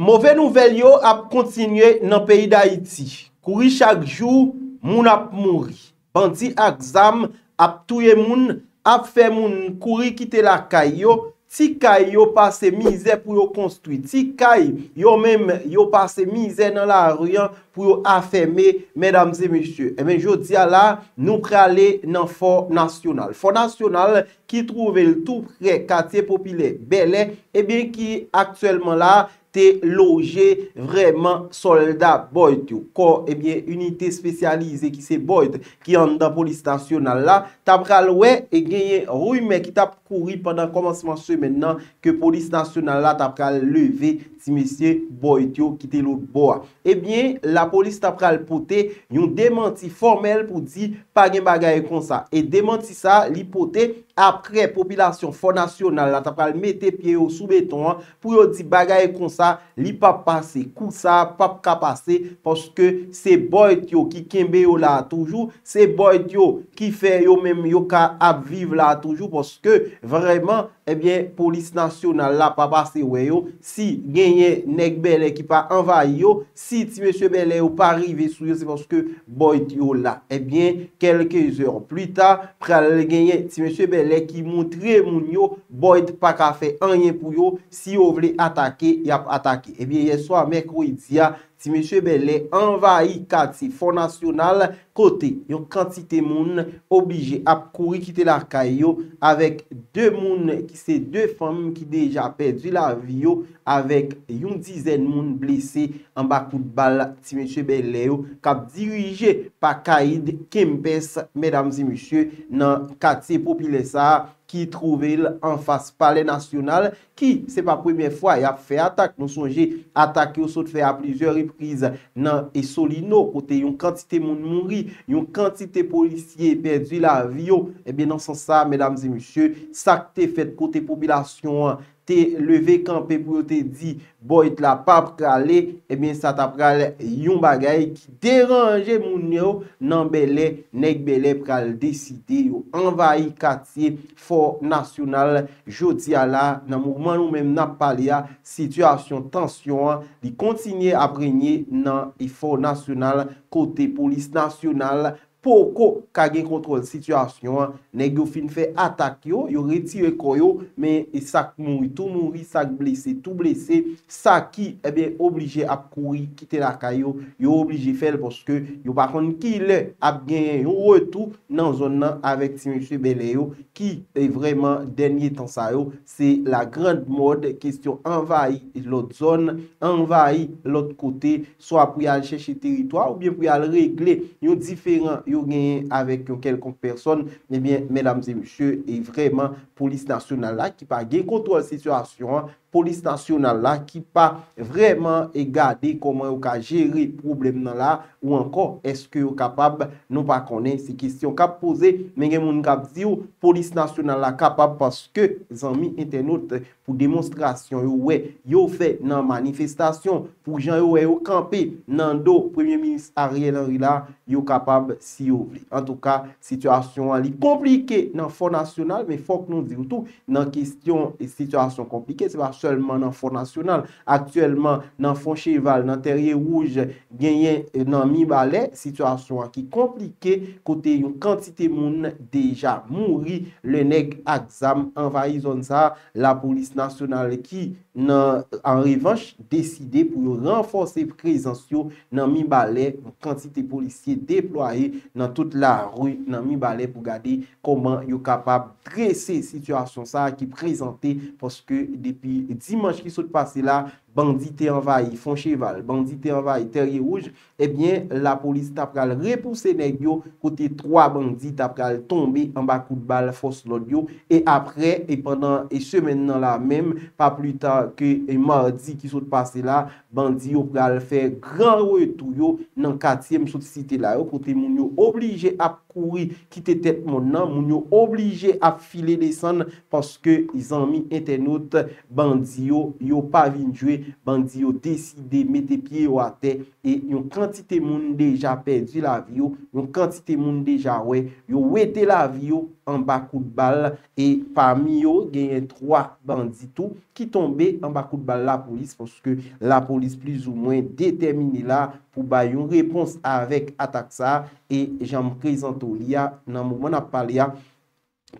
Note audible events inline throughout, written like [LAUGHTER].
Mouve nouvel yo ap kontinye nan peyi da iti. Kouri chak jou, moun ap mouri. Banti ak zam, ap touye moun, ap fe moun kouri kite la kay yo. Ti kay yo pase mize pou yo konstwi. Ti kay yo mèm yo pase mize nan la riyan pou yo afe me, mèdams e mèsyè. Emen eh yo diya la, nou kre ale nan Fon National. Fon National ki trouve l tou kre katye popile belè, eben eh ki akselman la, te loje vreman soldat boyt yo. Ko, ebyen, eh unité spesyalize ki se boyt, ki yon dan polis nasyonal la, tap kal we, e genye rouyme, ki tap kouri pandan komansman semen non, nan, ke polis nasyonal la tap kal leve, si mesye boytyo ki te lout bo a. Ebyen, la polis tap pral pote, yon demanti formel pou di, pa gen bagaye kon sa. E demanti sa, li pote, apre popilasyon fonasyonal, la tap pral mette pie yo sou beton, pou yo di bagaye kon sa, li pap pase kousa, pap ka pase, poske se boytyo ki kenbe yo la toujou, se boytyo ki fe yo menm yo ka ap vive la toujou, poske vreman, Ebyen, eh polis nasyonal la pa base weyo, si genye nekbele ki pa envaye yo, si ti mesebele yo pa rive sou yo, se monske boyt yo la. Ebyen, kelkez eur pli ta, prele genye ti mesebele ki moun tre moun yo, boyt pa kafe anyen pou yo, si yo vle atake, yap atake. Ebyen, eh yeswa mekou idia. Ti mèche Belè envahi kati fonasyonal kote yon kantite moun oblije ap kouri kite la kay yo avèk dè moun ki se dè fòm moun ki deja perdi la vi yo avèk yon dizen moun blese an bakout bal ti mèche Belè yo kap dirije pa kayid kempes mèdamzi mèche nan kati popilesa ki trove en fase pale nasyonal, ki se pa premen fwa y ap fe atak. Non sonje, atak yo sot fe a plizye repriz nan esolino, kote yon kantite moun mounri, yon kantite polisye perdi la vio, ebe nan san sa, medamze musye, sakte fet kote popilasyon an, Te leve kanpe pou yo te di boyit la pa prale, ebyen eh sa ta prale yon bagay ki deranje moun yo nan bele, nek bele prale deside yo. Envayi katye for nasyonal, jodi ala, nan moukman ou menm nan palia, situasyon tansyon an, li kontinye aprenye nan e for nasyonal, kote polis nasyonal, Poko ka gen kontrol situasyon... Negyo fin fe atak yo... Yo retire koyo... Men sak mouni... Sak mouni... Sak blese... Sak ki e eh ben oblije ap kouri... Kite la kayo... Yo oblije fel... Yo bakon ki le ap genye yon retou... Nan zon nan avek ti monsi beleyo... Ki e vreman denye tan sayo... Se la grand mode... Envay lot zon... Envay lot kote... So ap pri al cheche teritwa... Ou bien pri al regle yon diferan... yo genye avèk yo kelkonk person, nebyen, eh mèdames et mèchè, e vreman, polis nasyonal la, ki pa gen kontou al situasyon an, polis nasyonal la ki pa vreman e gade koman yo ka jere problem nan la ou ankon eske yo kapab nou pa kone se kistyon kap pose men gen moun kap di yo polis nasyonal la kapab paske zanmi entenote pou demonstrasyon yo we yo fe nan manifestasyon pou jan yo we yo kampe nan do Premier Ministre Ariel Henry la yo kapab si yo vli. An tou ka situasyon an li komplike nan fond nasyonal men fok nou di woutou nan kistyon situasyon komplike se pa a seman euh, nan fon nasyonal. Aktuelman nan fon cheval nan terye wouj genyen nan mi balè situasyon an ki komplike kote yon kantite moun deja mouri le neg aksam anvaizon sa la polis nasyonal ki nan an revanche deside pou yon renfose prezansyo nan mi balè, yon kantite polisye deploye nan tout la rouy nan mi balè pou gade koman yon kapap trese situasyon sa ki prezante poske depi di manj ki sot pasila bandi te envahi foncheval bandi te envahi terye rouj ebyen eh la polis ta pral repouse nek yo kote 3 bandi ta pral tombe amba kout bal fos lodi yo e apre e semen nan la mem pa plu ta ke mardi ki sot pase la bandi yo pral fe gran wotou yo nan 4e sot site la yo kote moun yo oblije ap kouri kite tet moun nan moun yo oblije ap file lesan paske yon mi entenot bandi yo yo pa vinjwe Bandi yo deside mette pie yo ate E yon kantite moun deja perdi la vi yo Yon kantite moun deja we Yo wette la vi yo an bakout bal E pa mi yo genyen 3 bandi tou Ki tombe an bakout bal la polis Foske la polis plis ou mwen detemini la Pou ba yon repons avek ataksa E janm prezanto liya nan mouman ap paleya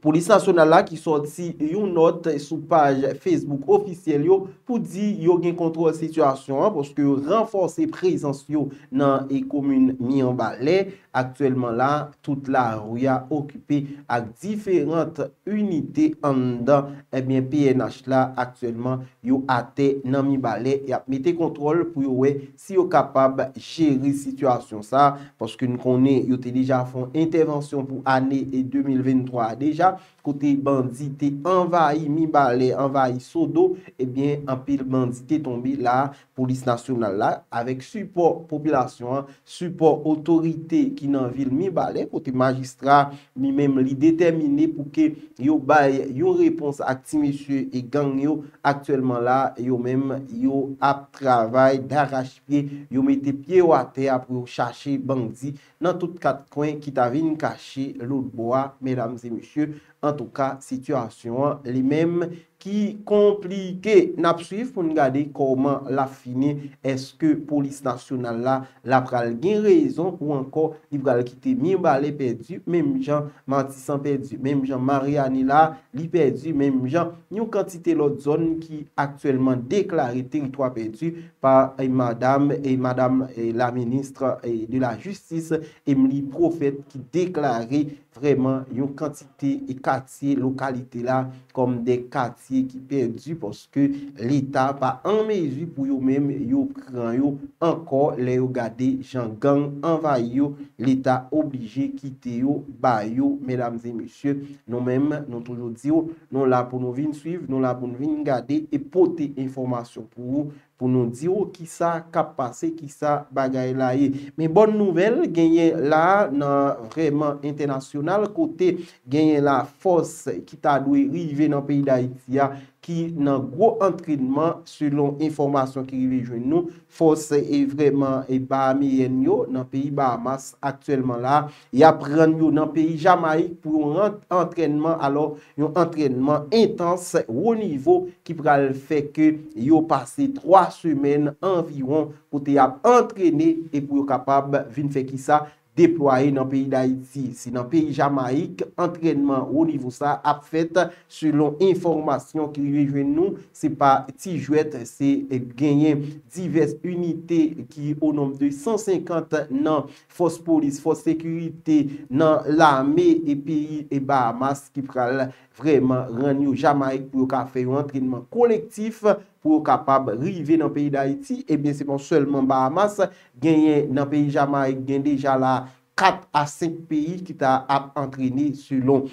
Polis nasyonal la ki soti yon not sou page Facebook ofisyel yo pou di yo gen kontrol situasyon poske yon renforsi preysans yo nan e komoun mi an balè. Aktwèlman la, tout la rouya okupi ak difèrent unitè an dan, ebyen eh PNH la, aktwèlman, yo ate nan mi bale, yap, mette kontrol pou yo we si yo kapab cheri situasyon sa, paske nou konen, yo te deja fon intervensyon pou ane e 2023 deja, kote bandi te envayi mi bale, envayi sodo, ebyen apil bandi te tombe la polis nasyonal la, avek support popilasyon, support otorite ki nan vil mi bale, kote magistra mi menm li detemine pouke yo bay yo repons ak ti mesye e gang yo, aktyelman la yo menm yo ap travay, darajpe, yo mette pye ou ate apri yo chache bandi, nan tout kat kwen ki tave yon kache lout boa, mesdames e mesye, an tou ka, situasyon li menm ki komplike. N ap suif pou n gade koman la fine, eske polis nasyonal la, la pral gen rezon, ou anko li pral ki te mien bale perdi, menm jan mantisan perdi, menm jan marianila li perdi, menm jan nyon kantite lot zon ki aktuelman deklari teritwa perdi pa e eh, madame e madame eh, la menistre de la justis, em li profet ki deklari Vreman yon kantite e katiye lokalite la kom de katiye ki perdi poske l'Etat pa anmezi pou yon menm yon kran yon ankor le yon gade jan gang anvay yon l'Etat oblije kite yon bay yon Menamze mesye, nou menm nou toujou diyo nou la pou nou vin suiv, nou la pou nou vin gade e pote informasyon pou yon pou nou diyo oh, ki sa kap pase, ki sa bagay la ye. Men bon nouvel genye la nan vreman internasyonal kote, genye la fos ki ta dwe rive nan peyi Daitya, ki nan gwo entrenman selon informasyon ki rive jwen nou, fose e vreman e Bahamiyen yo nan peyi Bahamas aktuelman la, ya pran yo nan peyi Jamaik pou yon entrenman, alo yon entrenman intense, wou nivou ki pral feke yo pase 3 semen environ pou te yap entrenne e pou yo kapab vin feki sa, Deploye nan peyi d'Haïti, si nan peyi Jamaik, entrenman ou nivou sa ap fèt, selon informasyon ki rejwen nou, se pa ti jwèt, se genyen divers unitè ki ou nom de 150 nan fòs polis, fòs sekurite, nan l'armè, e peyi, e Bahamas, ki pral vreman ranyou Jamaik pou ka fè yon entrenman kolektif. pou kapab rive nan peyi d'Haïti, ebyen eh seman selman Bahamas, genye nan peyi Jamaik, genye deja la 4 a 5 peyi ki ta ap antreni selon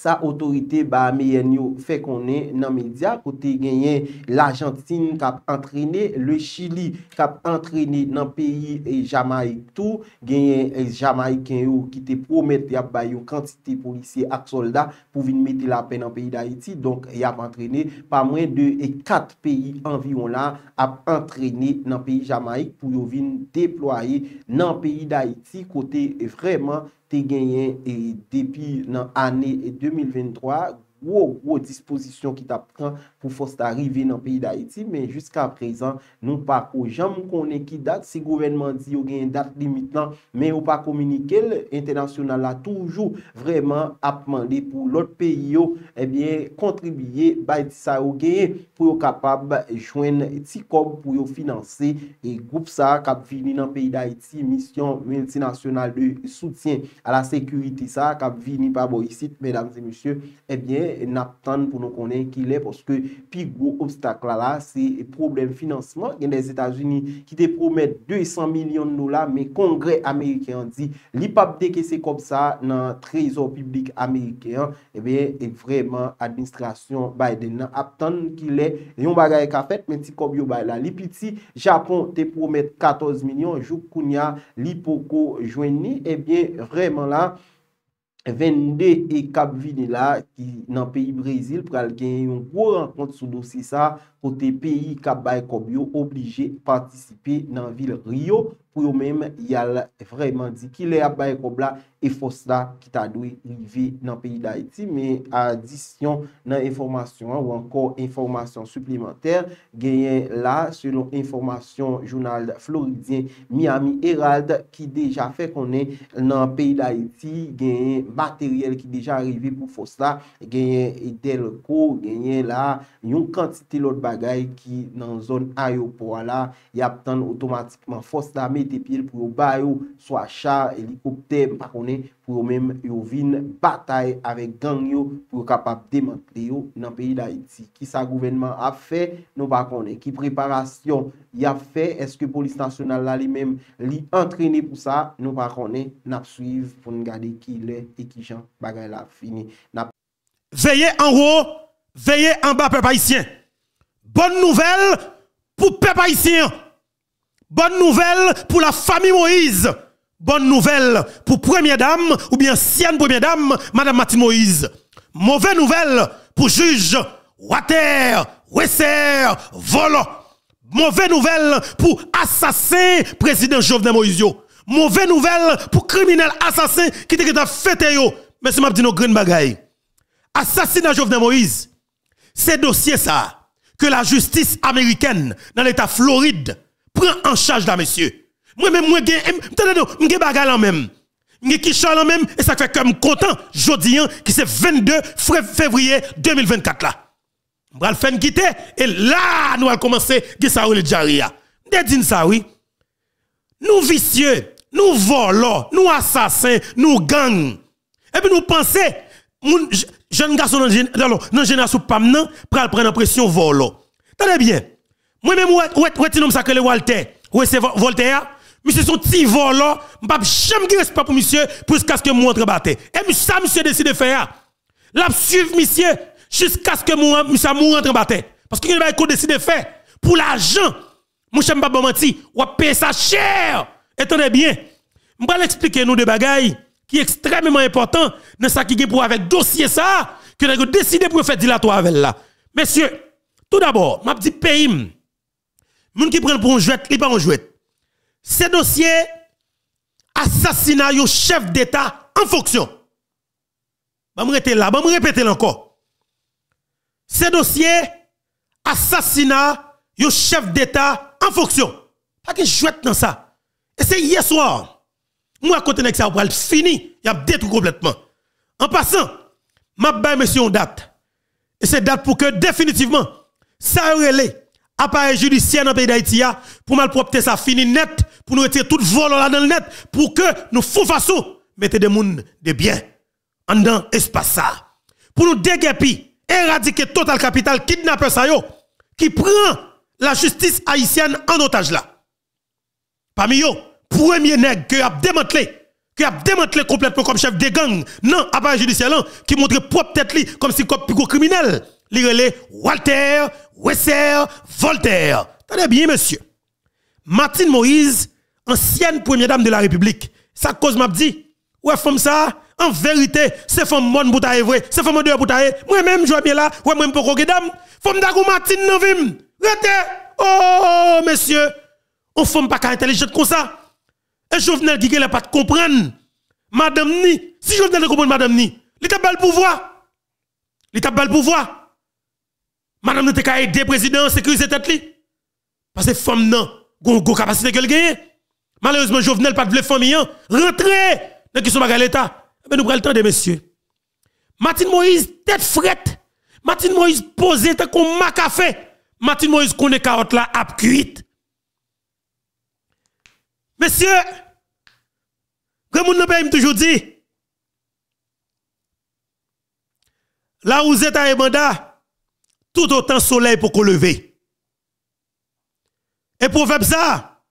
Sa otorite ba meyen yo fe konen nan media kote genyen l'Argentine kap antrene, le Chili kap antrene nan peyi e Jamaik tou, genyen e Jamaik ken yo ki te promet yap bayon kantite policye ak solda pou vin meti la pen nan peyi da iti. Donk yap antrene pa mwen de e kat peyi anviyon la ap antrene nan peyi Jamaik pou yo vin deploye nan peyi da iti kote vreman Jamaik. te genyen e depi nan ane 2023 e, ou ou ou disposisyon ki ta pran pou fos ta rive nan peyi da iti men jiska prezan nou pa ou jan mou konen ki dat se govenman di yo gen dat li mitan men ou pa komunikel internasyonal la toujou vreman ap mande pou lot peyi yo ebyen kontribiye bay di sa yo gen pou yo kapab jwen ti kom pou yo finanse e group sa kap vini nan peyi da iti misyon multinasyonal de soutyen a la sekuriti sa kap vini pa bo yisit medam se misyon ebyen E nap tan pou nou konen ki le Poske pi gro obstakla la Se problem financeman gen des Etats-Unis Ki te promet 200 milyon nola Me kongre Amerikean di Li pap de ke se kop sa Nan trezor publik Amerikean E eh beye e vreman administrasyon Baye de nan ap tan ki le Yon bagay ka fet men ti kop yo baye la Li piti Japon te promet 14 milyon Joukounia li poko Jwen eh ni e beye vreman la vende e kap vinila ki nan peyi Breizil pou al gen yon kou an kont sou dosi sa kote peyi ka baykob yo oblije patisipe nan vil ryo pou yo mem yal vreman di ki le ap baykob la e fos la ki ta dwe yu vi nan peyi da iti. Me adisyon nan informasyon ou anko informasyon suplimenter genyen la selon informasyon jounal floridien Miami Herald ki deja fe konen nan peyi da iti genyen bateryel ki deja arrivi pou fos la genyen delko genyen la yon kantite lote bagay ki nan zon ayopo wala, yap tan otomatikman fos la met epil pou yo bayo, swa chal, elipopte, bakone pou yo men yo vin batay ave gang yo, pou yo kapap demant de yo nan peyi da iti. Ki sa gouvenman ap fe, nou bakone, ki preparasyon yap fe, eske polis nasyonal la li men li antrene pou sa, nou bakone, nap suyv pou nou gade ki le ekijan bagay la fini. Veye anro, veye anba pe bayisyen, Bonne nouvelle pour peuple Bonne nouvelle pour la famille Moïse. Bonne nouvelle pour première dame ou bien sienne première dame, madame Matin Moïse. Mauvaise nouvelle pour juge Water, Wesser, Volo. Mauvaise nouvelle pour assassin président Jovenel Moïse. Mauvaise nouvelle pour criminel assassin qui te fête yo. Mais c'est m'a petite Assassinat Jovenel Moïse. C'est dossier ça que la justice américaine dans l'État Floride prend en charge là, monsieur. Moi-même, moi, j'ai des bagages en même. Eh, qui Kichal en même, et ça fait comme content, dis hein, qui c'est 22 février 2024 là. On va le faire quitter, et là, nous allons commencer, ça faire le Jaria. ça, oui. Nous vicieux, nous volons, nous assassins, nous gangs. Et eh puis nous pensons, jeune garçon dans dans génération pam nan pral prendre pression volo oh. tenez bien moi même ouais ouais nom ça que le Walter ouais c'est Voltaire monsieur son petit volo oh. m'pa jamais de respect pour monsieur jusqu'à ce que moi entre et monsieur ça monsieur décide de faire ah. l'a suivre monsieur jusqu'à ce que moi monsieur moi entre battre parce qu'il va décider de faire pour l'argent mon cher m'pa menti ou payer ça cher et tenez bien m'pa expliquer nous des bagailles qui est extrêmement important dans ce qui est pour avec dossier ça, que nous avons décidé pour faire dilatoire avec là. Messieurs, tout d'abord, je dis pays, gens qui prennent pour un jouet, ils pas un jouet. Ce dossier, assassinat du chef d'État en fonction. Je vais là, je vais répéter encore. Ce dossier, assassinat du chef d'État en fonction. Pas que jouet dans ça. Et c'est hier soir. Moi, à côté que ça, on fini. Il a détruit complètement. En passant, m'a belle, monsieur une date. Et c'est date pour que définitivement, ça relé appareil judiciaire dans le pays d'Haïti pour malpropreté ça fini net, pour nous retirer tout vol là dans le net, pour que nous fassions façon mettre des gens de bien en dans espace ça. Pour nous déguerpir, éradiquer total capital kidnapper ça yo, qui prend la justice haïtienne en otage là. Parmi eux, premier nègre que a démantelé, que a démantelé complètement comme chef de gang, non, appareil judiciaire, qui montre propre tête comme si comme plus criminel. lire relais Walter, Wesser, Voltaire. T'as bien, monsieur. Martine Moïse, ancienne première dame de la République, sa cause m'a dit, ouais, femme ça, en vérité, c'est femme bonne pour vrai, c'est femme de pour Moi-même, je bien là, ouais, moi-même, pour dame, femme d'agou Martine Novim. Rete! Oh, monsieur! On femme pas intelligente comme ça. Et Jovenel qui n'a pas de comprendre. Madame Ni, si Jovenel ne comprend Madame Ni, l'État bat le pouvoir. L'État bat le pouvoir. Madame nous t'as aidé le président à sécuriser tête li. Parce que femme non, pas la capacité qu'elle gagne. Malheureusement, Jovenel pas de vle famille, hein. rentrez dans qui sont à l'État. Eh ben nous prenons le temps des messieurs. Martin Moïse, tête frette. Martin Moïse posé tant qu'on ma café. Martin Moïse connaît carotte là, ap cuite. Messieurs, comme on pays toujours dit, là où vous êtes à tout autant soleil pour qu'on lever. Et pour faire ça,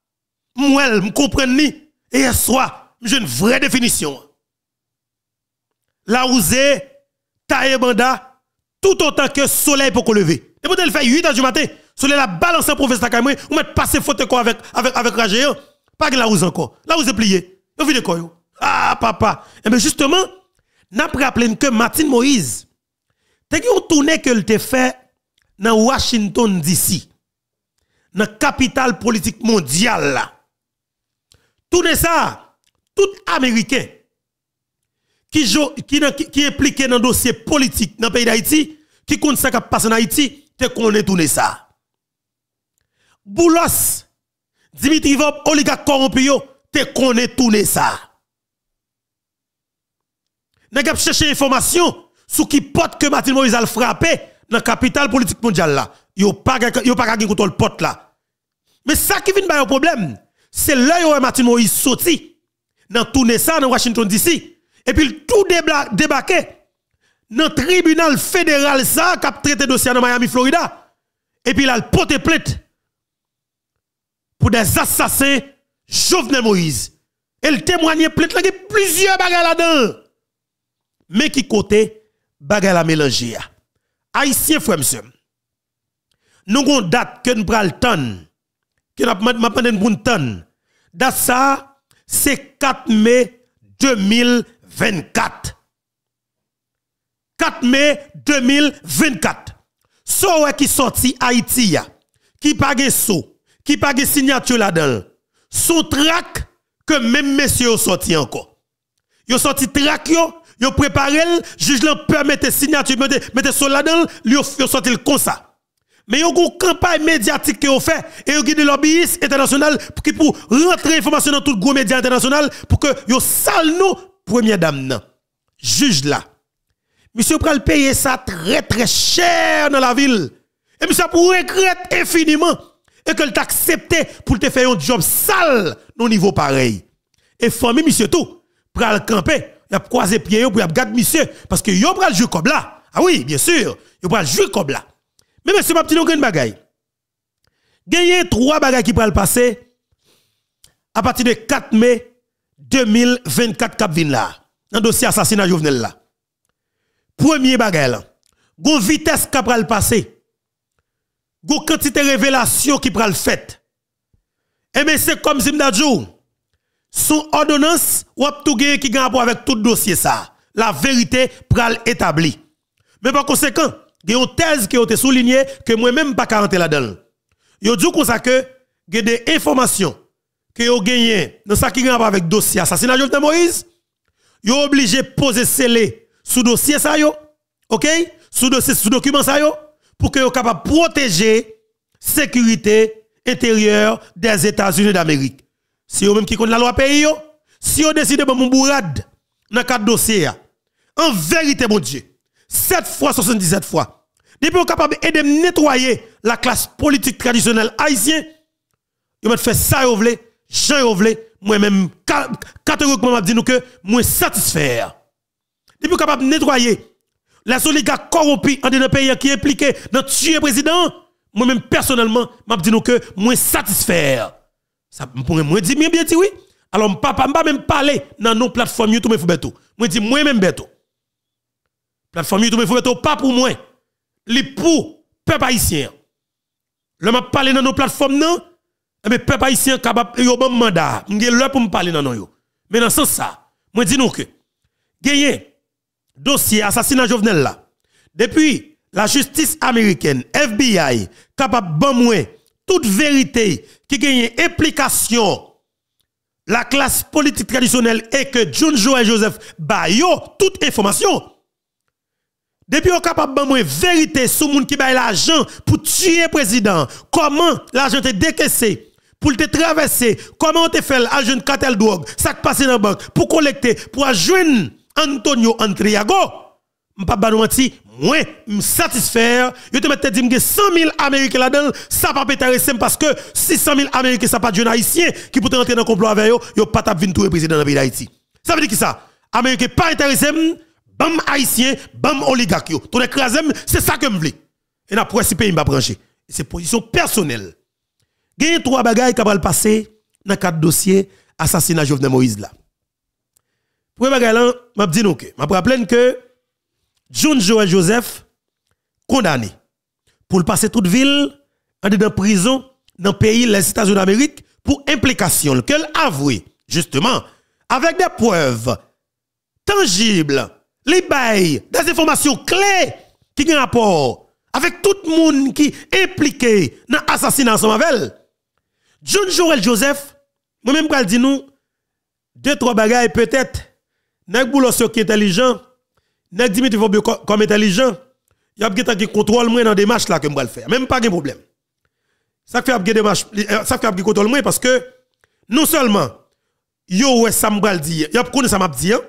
moi, je comprends ni, et soit, j'ai une vraie définition. Là où vous êtes à tout autant que soleil pour qu'on lever. Et pour faire faire 8 heures du matin, soleil la balance en professeur Vous on mettre passer faute avec, avec, avec, pas que la rouse encore. La rouse est pliée. Vous de quoi Ah, papa. Et eh bien justement, n'a pas rappelé que Martin Moïse, t'as ont tourné que le fait dans Washington DC, dans la capitale politique mondiale. Là. ça, tout Américain qui, qui, qui impliqué dans le dossier politique dans le pays d'Haïti, qui compte ça qui passe en Haïti, te connaît tourner ça. Boulos, Dimitri Vop, oligarque corrompu, te connais tout ça. N'a pas cherché information sur qui porte que Martin Moïse a frappé dans la capitale politique mondiale là. Yo pas yo pas gagne le porte là. Mais ça qui vient ba problème, c'est là où Martin Moïse sorti dans tout ça dans Washington DC et puis tout débarqué dans tribunal fédéral ça qui a traité dossier dans Miami Florida et puis là a porté plainte pour des assassins Jovenel Moïse. Elle témoignait plein de plusieurs bagages là-dedans. Mais qui côté, bagages la mélanger. Haïtien, frère, monsieur. Nous avons une date que nous prenons le temps. Que nous avons une tonne. Date ça, c'est 4 mai 2024. 4 mai 2024. So qui sorti Haïti, qui pague sous, qui pas de signature là-dedans. Son trac que même Monsieur sorti encore. Yo sorti trac, il a préparé le juge mettre permettre signature mettre sur là-dedans, a sorti le comme ça. Mais a une campagne médiatique qui a fait et a des lobbyistes internationaux pour, pour rentrer information dans tout gros média international pour que yon sale nous première dame Juge là. Monsieur pral payer ça très très cher dans la ville. Et monsieur pour regrette infiniment et que accepté pour te faire un job sale non niveau pareil. Et famille monsieur tout pral camper, y a croisé pied pour y a monsieur parce que yo pral jouer comme là. Ah oui, bien sûr, yo pral jouer comme là. Mais monsieur ma dire une bagaille. Gagné trois bagailles qui pral passer à partir de 4 mai 2024 cap le là. Dans dossier assassinat Jovenel là. Premier bagaille la vitesse qui le passer une quantité de révélations qui prend le fait. Et c'est comme si je sous ordonnance, ou tout qui a rapport avec tout dossier ça. La vérité pral établie. Mais par conséquent, il y a une thèse qui a été soulignée que moi-même pas rentrer là-dedans. Yo dit comme ça que il y a des informations que yo gagné dans ça qui a rapport avec dossier assassinat de Moïse. est obligé de poser scellé sous dossier ça yo. OK? Sous dossier sous document ça yo pour que vous capable de protéger la sécurité intérieure des États-Unis d'Amérique. Si vous même qui connaissez la loi pays, si vous décidez de vous bourrade dans quatre dossiers, en vérité, mon Dieu, 7 fois, 77 fois, depuis vous capable d'aider de nettoyer la classe politique traditionnelle haïtienne, vous fait ça, vous voulez, je vous moi-même, catégoriquement, je dis que moi satisfait. Depuis vous capable de nettoyer la oligarques corrompus en nos pays qui impliqué dans tuer président, moi-même personnellement, m'a dit nous que moins satisfait. Ça pourrait moins dire bien bien dit oui. Alors papa m'a même parler dans nos plateformes YouTube mais dis Moi dit moi même beto. Plateforme YouTube pas pour moi. Les pour peuple haïtien. Le m'a parlé dans nos plateformes non eh, mais peuple haïtien capable yo bon mandat. M'gè là pour me parler dans nous. Mais dans ce sens ça, moi dit nous que gagner dossier assassinat Jovenel là. Depuis la justice américaine, FBI, capable de toute vérité qui gagne implication la classe politique traditionnelle et que John et Joseph bayo toute information. Depuis on capable de la vérité sur monde qui baille l'argent pour tuer président, comment l'argent est décaissé pour te traverser, comment on te fait l'argent cartel drogue, ça passe dans la banque pour collecter pour ajouter Antonio Antriago, je ne pas dit, moi, je suis satisfait. Je te dis que 100 000 Américains là-dedans, ça pas intéressant parce que 600 000 Américains, ça pas de haïtien qui pourraient entrer dans le complot avec eux, ils pas de venir tout le président de la pays d'Haïti. Ça veut dire qui ça, Américains pas intéressés, bam haïtien, bam oligarque. Ton écrasé, c'est ça que je veux. Et après, si pays m'a branché, c'est position personnelle. Il y a trois bagailles qui vont passer dans quatre dossiers assassinat Jovenel Moïse là. Pour je m'a dit que, m'a que John Joel Joseph condamné pour passer toute ville en prison dans le pays les États-Unis d'Amérique pour implication lequel avoué justement avec des preuves tangibles, les bails, des informations clés qui ont rapport avec tout le monde qui est impliqué dans l'assassinat son avec John Joel Joseph, moi-même, je dis nous, deux, trois bagages peut-être nèg vous qui intelligent, nèg vous comme intelligent, y a un contrôle dans des là que vous le faire, même pas de problème. Ça fait des matchs, euh, ça fait contrôle parce que non seulement yo ouais ça me vous dire, y a ça m'a hein.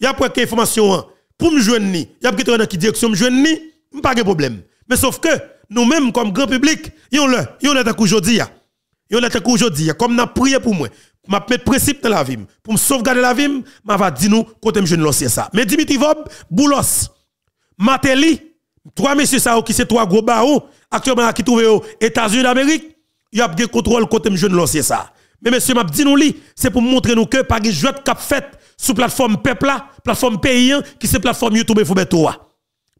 y a pour information hein, pour me joindre ni, y a qui direction me joindre pas de problème. Mais sauf que nous-mêmes comme grand public, vous on le, y jodi vous. yon aujourd'hui. là comme n'a prié pour moi, m'a mettre principe dans la vie. Pour me sauvegarder la vie, m'a va dire nous côté je ne ça. Mais Dimitri Vob, Boulos, Mateli, trois messieurs ça qui c'est trois gros barons oh, actuellement qui trouvent aux oh, États-Unis d'Amérique, il y a des contrôles côté je ne ça. Mais monsieur m'a dit nous c'est pour montrer nous que je une de cap fait sur plateforme peuple plateforme paysan hein, qui c'est plateforme YouTube faut mettre toi.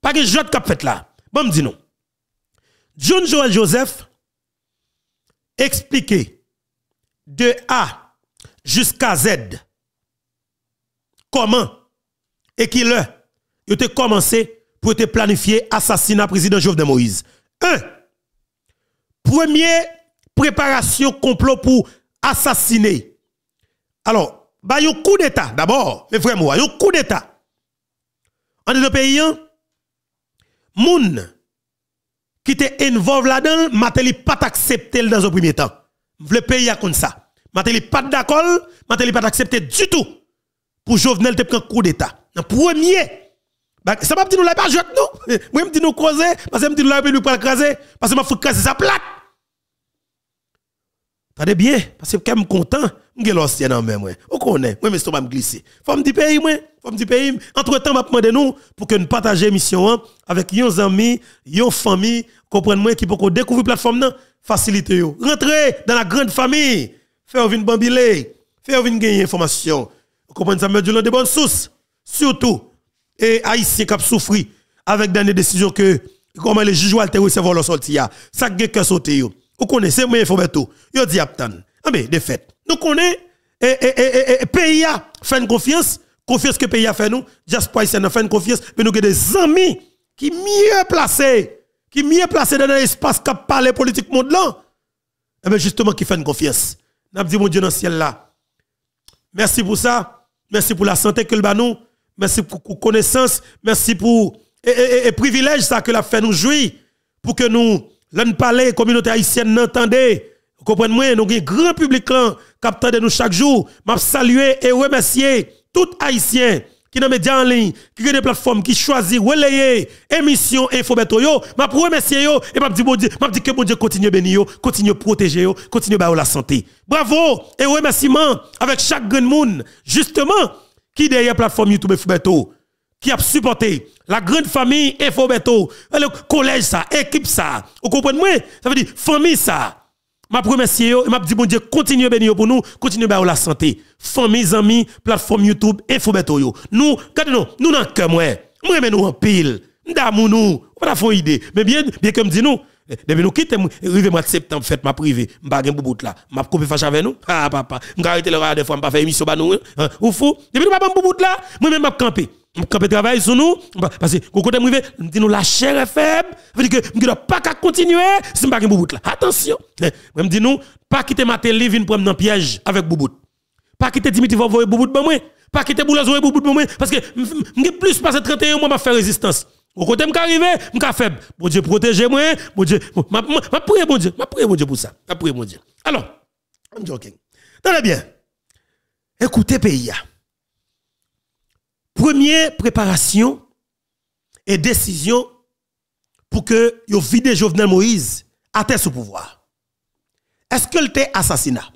pas joue de cap fait là. Bon me dit nous. John Joel Joseph expliquer de A jusqu'à Z. Comment et qui le ils ont commencé pour te planifier assassinat président Jovenel Moïse. Un, première préparation complot pour assassiner. Alors, bah, un coup d'État d'abord, mais vraiment, un coup d'État. En le pays, hein? moun qui te involve là-dedans, Mateli pas accepté dans un premier temps. Le pays a comme ça. Matéli pas d'accord, Matéli pas d'accepter du tout pour Jovenel te prendre coup d'état. Le premier bah, ça m'a dit nous l'a pas jeté nous. [LAUGHS] Moi me dit nous croiser. parce que me dit nous l'a lui pas craser parce que m'a faut craser sa plate. Tendez bien parce que quand suis content, m'gè l'ancien en même On connaît, moi mais pas me glisser. Faut me dire pays moi, faut me dire pays. Entre-temps m'a demandé nous pour que nous partager mission hein, avec nos amis, nos famille, comprenez moi qui peut découvrir plateforme nan, faciliter Rentrez dans la grande famille. Faire une bambiler. Faire une gagner information. Vous comprenez ça, mais de bonnes sources. Surtout, et Haïtiens qui souffert avec des décisions que, comment les juges ont recevoir leur sortie. Ça, qu'ils été sauté. Vous connaissez, c'est il faut mettre tout. Vous dit, ah, mais, de fait. Nous connaissons, et, et, pays a fait confiance. Confiance que pays a fait nous. Jasper Haïtien a fait une confiance. Mais nous avons des amis qui mieux placés qui mieux placés dans l'espace qu'a parlé politique monde là, eh bien justement qui fait une confiance. N'a mon Dieu dans le ciel là. Merci pour ça. Merci pour la santé que le banou. Merci pour la connaissance. Merci pour et, privilège ça que l'a fait nous jouir pour que nous l'on parler communauté haïtienne Vous Comprenez moi, nous avons un grand public qui nous chaque jour. Je saluer et remercier tout haïtien qui dans les médias en ligne, qui ont des plateformes, qui choisissent, relayer, émission, info, ben, yo, m'a remercier yo, et m'a dit bon Dieu, m'a dit que bon Dieu continue bénir yo, continue protéger yo, continue à la santé. Bravo, et remerciement avec chaque grand monde, justement, qui derrière plateforme YouTube Infobeto, qui a supporté la grande famille Infobeto, le collège ça, équipe ça, vous comprenez moi? Ça veut dire famille ça m'a remercie et m'a dit bon Dieu continuez bénir pour nous continuez à la santé famille amis plateforme YouTube infobeto yo nous quand nous nous dans cœur moi moi nous en pile d'amour nous pas une idée mais bien bien comme dit nous depuis nous quittons, arrivé mois de septembre, fête ma privée, m'a pas boubout là. M'a coupé fâche avec nous. Ah, papa. M'a arrêté le des fois, m'a pas fait émission, bah nous. Hein. Hein, Ou fou. Depuis nous, m'a pas boubout là. Moi-même, m'a campé. M'a campé travail sur nous. Parce que, quand m'a dit nous, la chair est faible. veut dire que, m'a pas qu'à continuer, si m'a gagné boubout là. Attention. Hein, m'a dit nous, pas quitter ma télé, vine prendre dans piège avec boubout. Pas quitter Dimitri, va voir boubout, moi. Pas quitter Boulaz, va boubout, moi. Parce que, m'a plus passé 31 mois, m'a fait résistance. Au côté m'ka arrivé, m'ka faible. Bon Dieu protégez moi, bon Dieu, m'a prier bon Dieu, m'a prier bon Dieu pour ça. M'a prier bon Dieu. Alors, I'm joking. Tenez bien. Écoutez pays Première préparation et décision pour que vous vide Jovenel Moïse à terre sous pouvoir. Est-ce que le assassinat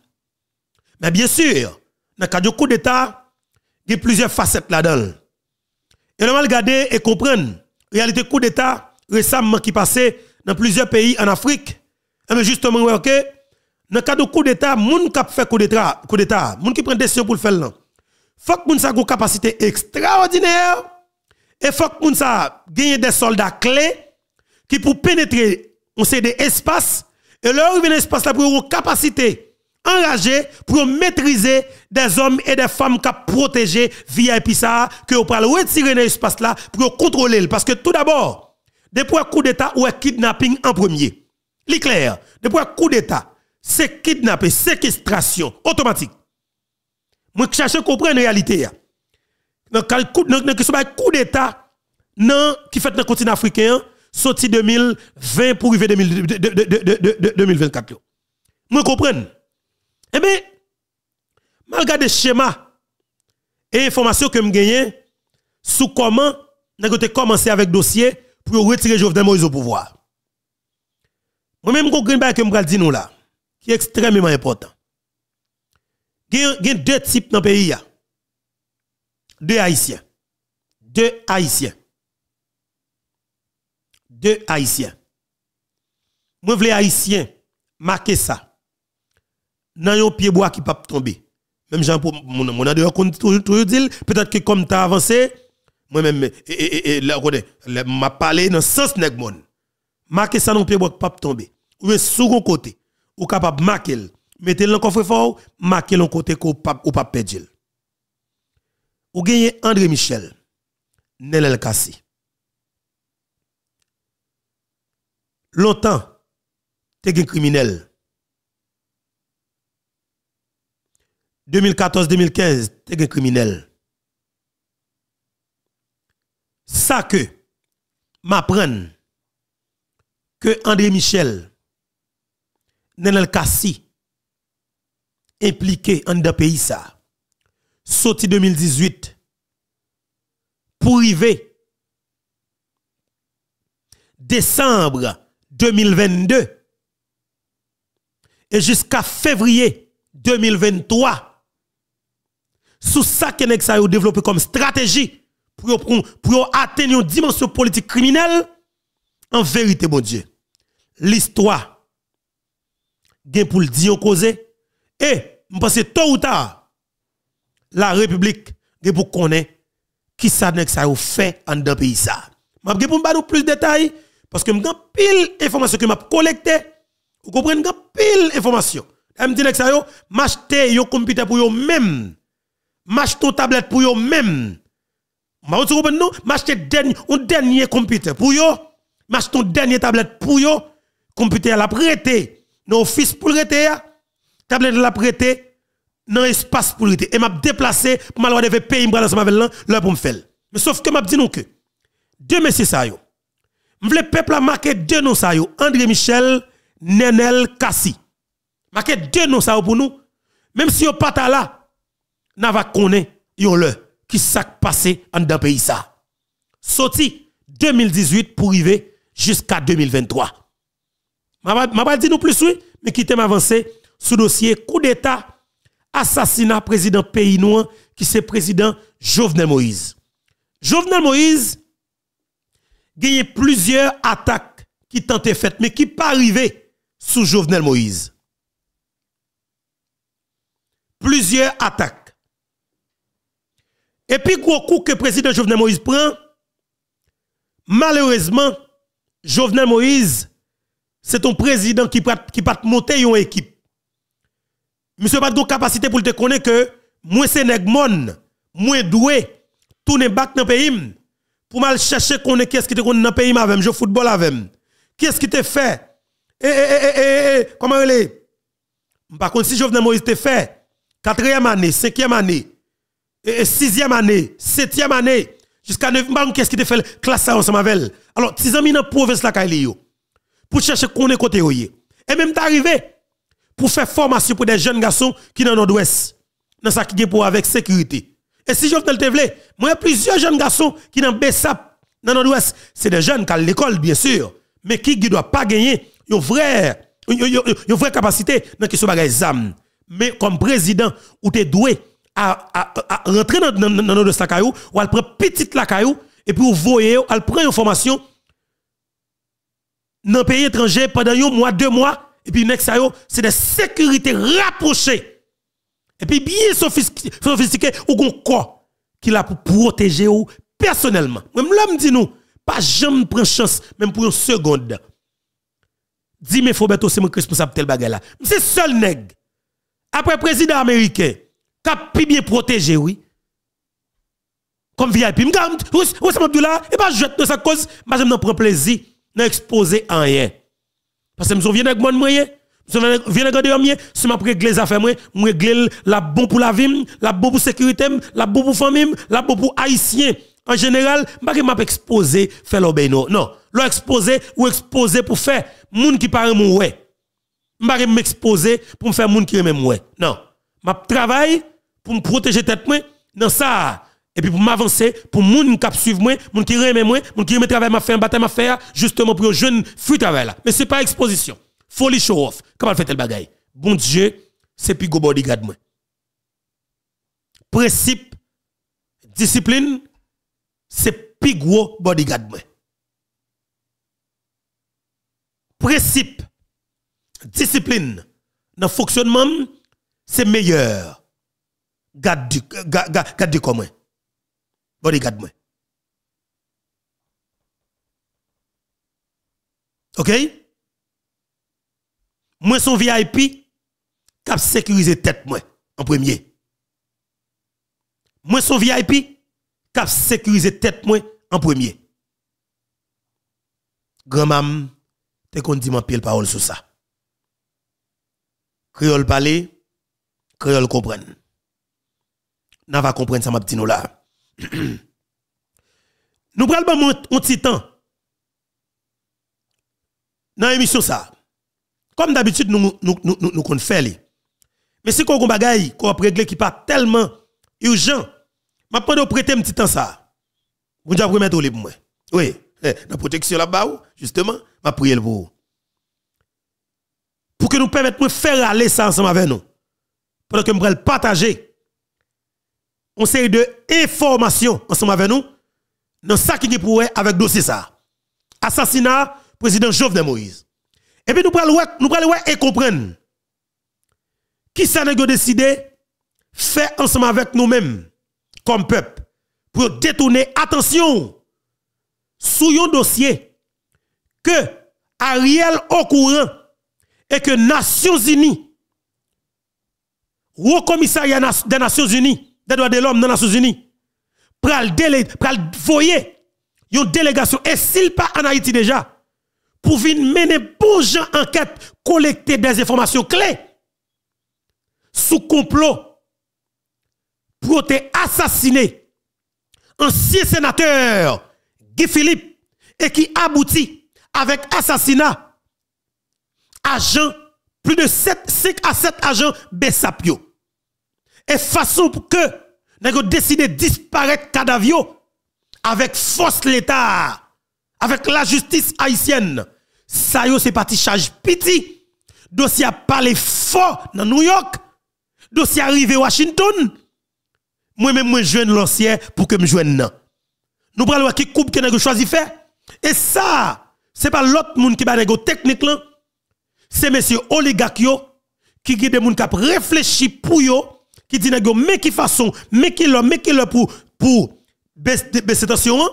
Mais bien sûr, dans le cas du coup d'état, il y a plusieurs facettes là-dedans. Et le mal regarder et comprendre réalité coup d'État récemment qui passait dans plusieurs pays en Afrique. Mais eh justement, ok, dans le cas de coup d'État, gens qui fait coup d'État, coup d'État, moun qui prend décision pour le faire, faut que moun aient une capacité extraordinaire et faut que moun des soldats clés qui pour pénétrer on sait des espaces et leur ouvrir espace là pour une capacité enragé pour maîtriser des hommes et des femmes qui protégé VIP ça, que vous pouvez retirer dans l'espace là pour contrôler. Parce que tout d'abord, depuis un coup d'État ou un kidnapping en premier, c'est clair, depuis un coup d'État, c'est kidnapping séquestration automatique. Moi, je cherche à comprendre la réalité. Hein. Dans le coup d'État qui fait dans le continent africain, sorti 2020 pour arriver 2024. Moi, comprends. Eh bien, malgré le schéma et informations que je gagne, sous comment nous commencé avec le dossier pour retirer Jovenel Moïse au pouvoir. Moi-même, je comprends que je dis là, qui est extrêmement important. Il y a deux types dans le pays. Deux Haïtiens. Deux Haïtiens. Deux Haïtiens. Moi, je veux Haïtiens marquer ça dans un pied bois qui pas tomber. Même Jean Paul mon mon tout tout dit peut-être que comme tu as avancé moi même et, et, et là connais m'a parlé dans sens nèg mon. Marquer ça dans pied bois qui pas tomber. Ou sur sur côté ou capable marquer mettez le coffre fort marquer le côté qu'on pas ou pas perdre. Ou gagne André Michel Nel El Kassi. Longtemps, tu es un criminel. 2014-2015, t'es un criminel. Ça que m'apprenne que André Michel, Nenel Kassi, impliqué en dans pays ça, 2018, pour arriver décembre 2022 et jusqu'à février 2023, sous ça que vous a développé comme stratégie pour, pour, atteindre une dimension politique criminelle, en vérité, mon Dieu, l'histoire, gain pour le dire causé, et je pense que tôt ou tard, la République, avez pour connaître qui ça a fait en dans pays ça. Je vais vous donner plus de détails, parce que j'ai pile d'informations que je collecté, vous comprenez, j'ai pile d'informations. Je me dis que ça, m'acheter un computer pour vous-même mache une tablette pour yon même. Bah, vous comprenez non? un dernier computer pour yon. M'acheter une dernier tablette pour yon. Computer à la prêter. Nos office pour prêter. Tablette la prêter. Dans espace pour prêter. Et m'a déplacé pour m'aller payer payer dans ensemble avec là pour me Mais sauf que m'a dit non que deux messieurs ça yo. M'vle peuple a marqué deux noms ça yo. André Michel, Nenel Kassi. Marqué deux noms ça pour nous. Même si yon pas là, n'a pas yon le qui s'est passé en d'un pays ça. Sorti 2018 pour arriver jusqu'à 2023. M'a pas dit nous plus oui, mais qui avancer sous dossier coup d'état assassinat président pays noir qui c'est président Jovenel Moïse. Jovenel Moïse gagné plusieurs attaques qui tentaient faites mais qui pas arrivé sous Jovenel Moïse. Plusieurs attaques et puis, gros coup que le président Jovenel Moïse prend, malheureusement, Jovenel Moïse, c'est un président qui peut qui monter une équipe. Monsieur pas de capacité pour te connaître que moi, c'est mon, moins doué, tourner pas dans le pays pour mal chercher qu'on est qu'est-ce qui te connaît dans le pays avec je football avec. Qu'est-ce qui te fait eh eh, eh eh eh eh comment elle est Par contre si Jovenel Moïse te fait quatrième année, cinquième année, sixième année, septième année, jusqu'à 9 ans, qu'est-ce qui te fait classe ensemble avec elle? Alors, tes amis dans la province, pour chercher qu'on est côté, et même d'arriver pour faire formation pour des jeunes garçons qui sont dans le nord-ouest, dans ce qui est pour avec sécurité. Et si je te voulait, moi, plusieurs jeunes garçons qui sont dans Bessap, dans le nord-ouest, c'est des jeunes qui ont l'école, bien sûr, mais qui ne doivent pas gagner une vraie, une vraie capacité dans qui se examen. Mais comme président, ou t'es doué, à, rentrer dans dans de le sacayou ou elle prend petite la caillou et puis vous voyez elle prend une formation dans un pays étranger pendant un mois deux mois et puis next c'est des sécurités rapprochées et puis bien sophistiqué ou gon corps qui la pour protéger ou personnellement même l'homme dit nous pas jamais prendre chance même pour une seconde dis mais Foberto c'est mon responsable tel bagage là c'est seul nègre après président américain cap bien protégé, oui. Comme VIP, vous garde, Oussam Abdullah, et pas jette de sa cause, mais je me prends plaisir, d'exposer en rien. Parce que je me souviens de moi, je me souviens de moi, si je régler les affaires, je régler la bon pour la vie, la bon pour sécurité, la bon pour famille, la bon pour haïtien. En général, je ne pas exposer. faire l'obéno. Non, l'on exposé ou exposé pour faire, moun qui parle mon ouais. Je m'expose m'exposer pour faire moun qui aime ouais. Non, je travaille pour me protéger tête moi dans ça et puis pour m'avancer pour moun cap suivre moi moun qui remet moi moun qui aime travail m'a fait un bataille m'a fait justement pour jeune fruit travail là mais c'est pas exposition folly show off comment fait elle bagay? bon dieu c'est plus go bodyguard moi principe discipline c'est plus bodyguard moi principe discipline dans fonctionnement c'est meilleur garde du comment. Bon, regarde-moi. OK? Moi, son VIP, cap sécuriser tête, moi, en premier. Moi, son VIP, cap sécuriser tête, moi, en premier. grand tu te kon di man pile parole sur ça. Créole parler, créole comprendre n'a va comprendre ça m'a dit nous là. [CLEARS THROAT] nous prenons un petit temps dans l'émission ça. Comme d'habitude, nous nous nous nous, nous faire. Mais si qu'on bagaille qu'on régler qui pas tellement urgent, m'a pas prêter un petit temps ça. vous Dieu remettre au pour moi. Oui, eh, la protection là-bas justement, m'a prier le vous. Pour que nous permettre de faire aller ça ensemble avec nous. Pour que nous partager on série de information ensemble avec nous dans ça qui est pour avec dossier ça. Assassinat président Jovenel Moïse. Et puis nous prenons nous et comprendre qui ça est décidé faire ensemble avec nous-mêmes comme peuple pour détourner attention sur un dossier que Ariel au courant et que Nations Unies, au commissariat des Nations Unies, des droits de l'homme dans les Nations Unies, pour aller voyer une délégation, et s'il pas en Haïti déjà, pour venir mener bon gens enquête, collecter des informations clés sous complot pour assassiner ancien sénateur Guy Philippe et qui aboutit avec assassinat agent plus de 7, 5 à 7 agents Bessapio. Et façon pour que Nèg décidé disparaître cadavio avec force l'état, avec la justice haïtienne. Ça c'est parti charge pitié. Dossier a parlé fort dans New York. Dossier arrivé Washington. Moi même moi joindre l'ancien pour que me joigne Nous prenons voir qui coupe que nèg choisi faire. Et ça, c'est pas l'autre monde qui va nèg technique C'est monsieur Oligakio qui guide des qui réfléchi pour yo qui dit nèg mais qui façon, mais qui le, mais qui le pour pour baisser tension, hein?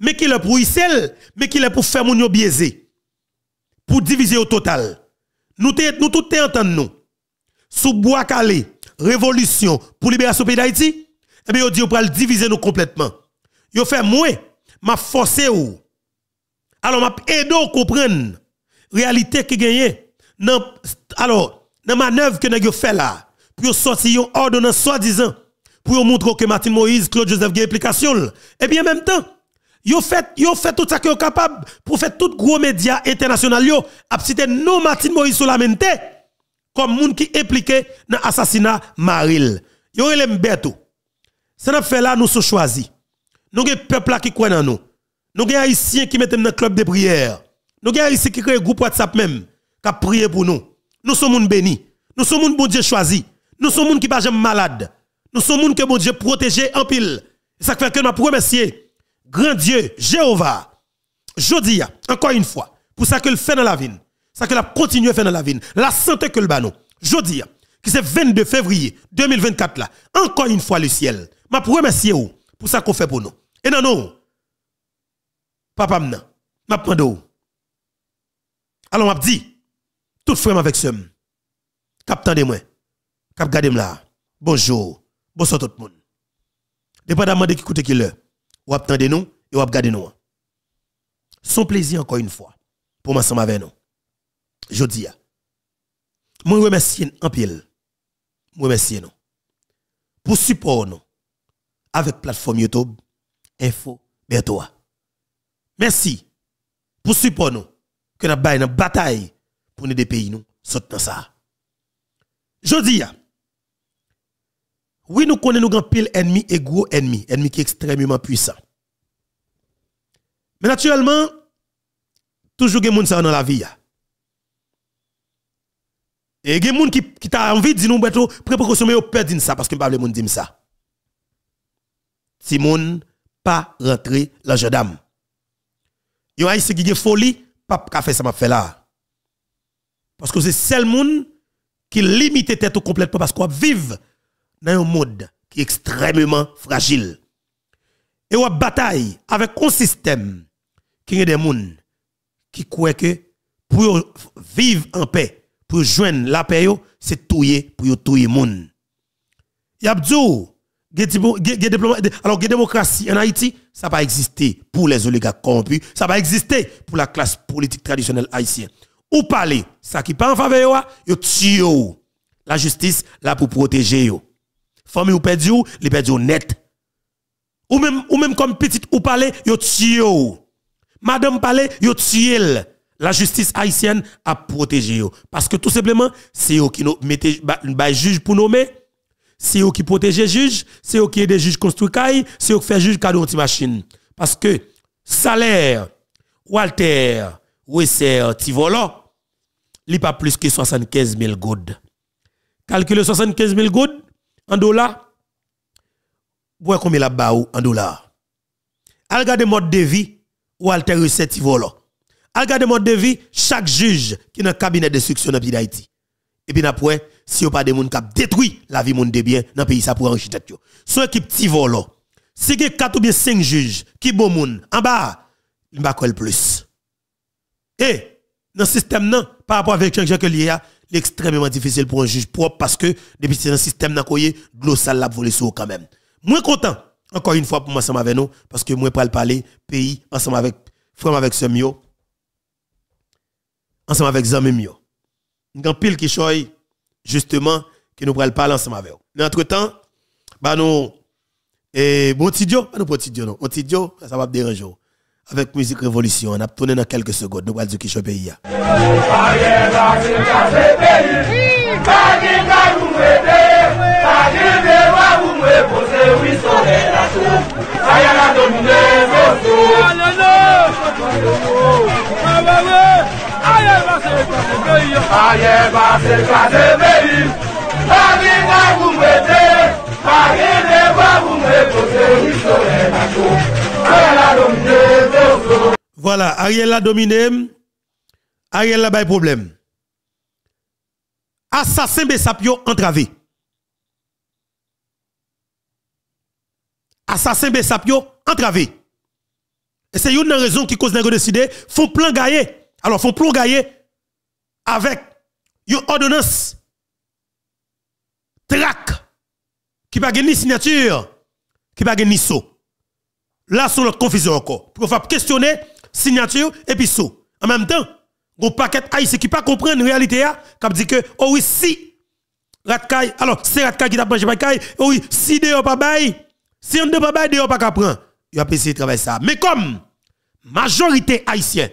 mais qui le pour ycel mais qui le pour faire mon biaisé, Pour diviser au total. Nous nous tout entendre nous. Sous bois calé, révolution pour libération pays d'Haïti, eh bien, dit, le diviser nous complètement. Yo fait moins, m'a forcé ou. Alors, m'a aidé à comprendre réalité qui gagne. alors, dans manœuvre que nous fait là, pour sortir une ordonnance soi-disant pour montrer que Martin Moïse, Claude Joseph a implication. Et eh bien en même temps, yo fait fait tout ça que est capable pour faire tout gros média international yo a cité non Martin Moïse mente. comme moun qui impliqué dans assassinat Maril. Yo relem beto. Ça n'a fait là nous sommes choisis. Nous avons peuple là qui croit en nous. Nous avons haïtiens qui mettent dans le club de prière. Nous avons haïtiens qui créent groupe WhatsApp même qui prier pour nous. Nous sommes moun bénis. Nous sommes moun bon Dieu choisi. Nous sommes gens qui pas jamais malade. Nous sommes gens que mon Dieu protège en pile. Ça fait que nous remercier grand Dieu, Jéhovah. dis encore une fois, pour ça que le fait dans la vie, ça que la continue à faire dans la vie, la santé que le banon. dis qui c'est 22 février 2024 là, encore une fois le ciel. M'a remercier pour ça qu'on fait pour nous. Et non non. Papa Je m'a prendre Alors m'a dit tout frère avec ce Captain de moi. Cap Gadem la. Bonjour. Bonsoir tout le monde. Dépendamment de qui écoute qui l'heure, ou attendez nous et ou regardez nous. Son plaisir encore une fois pour m'ensemble avec nous. Je dis moi remercie en pile. Moi remercie nous pour support nous avec plateforme YouTube Info Bertoa. Merci pour support nous que nous avons une bataille pour nous des pays nous sortent dans ça. Je oui, nous connaissons grands pile ennemi et gros ennemi, ennemi qui est extrêmement puissant. Mais naturellement, toujours des gens dans la vie. Et des gens qui, qui t'a envie de dire nous, bateau, précaution, mais au père dire ça parce que pas les gens dire ça. Si gens pas rentrer la jeune dame. Yo haïtien qui est folie, pas qu'a fait ça m'a fait là. Parce que c'est seul monde qui limite tête complètement parce qu'on vive dans un monde qui est extrêmement fragile. Et on bataille avec un système qui est des gens qui croient que pour vivre en paix, pour joindre la paix, c'est tout pour il y a Yabdou, alors la démocratie en Haïti, ça va exister pour les oligarques corrompus, ça va exister pour la classe politique traditionnelle haïtienne. Ou parler, ça qui pas en faveur, yo tue la justice là pour protéger famille ou perdu, les perdu net. Ou même, ou même comme petite ou parler, yo tué. Madame parler, yo tué. La justice haïtienne a protégé Parce que tout simplement, c'est eux qui nous bah, un juge pour nommer. C'est eux qui protègent juge, c'est eux qui aident juges construit c'est eux qui fait juge cadeau anti-machine. Parce que salaire, Walter, Wesser, Tivolo, li pas plus que 75 000 goudes. Calcule 75 000 goudes, en dollars. Vous combien la baou en dollars. Algade mode de vie ou alter recette volant. garde mode de vie chaque juge qui est dans le cabinet de destruction dans pays d'Haïti. Et puis après si vous pas des gens qui détruit la vie monde de bien dans pays ça pour enrichir tête qui équipe petit volo, Si vous 4 ou 5 juges qui bon monde en bas, il le plus. Et eh, dans le système par rapport avec Jean-Jacques Lié extrêmement difficile pour un juge propre parce que depuis c'est un système n'a coyé de l'a volé sous quand même. Moi content encore une fois pour moi ensemble avec nous parce que moi pas parler pays ensemble avec frère avec mio, ensemble avec Zamemio. Nous pile qui choy justement que nous à parler ensemble avec. Mais entre-temps bah nous et eh, bon Tidio, bah nous petit Tidio non, bon Tidio ça va déranger avec musique révolution. On a tourné dans quelques secondes. Nous allons dire qui pays. Voilà, Ariel l'a dominé. Ariel l'a bail problème. Assassin Bessapio entravé. Assassin Bessapio entravé. Et c'est une raison qui cause de décider. Font plan gaillé. Alors, font plan gagner avec une ordonnance trac qui va pas signature, qui va pas de saut là sur notre confusion encore. Pour faire questionner signature et puis sous. En même temps, vous paquet haïtien qui pas comprendre la réalité hein, qui dit que oh oui si Ratkay, alors c'est Ratkay qui t'a mangé Ratkay, oh oui si de pas bail, si on ne pas bail de pas capran. Il a essayé de travailler ça. Mais comme majorité haïtienne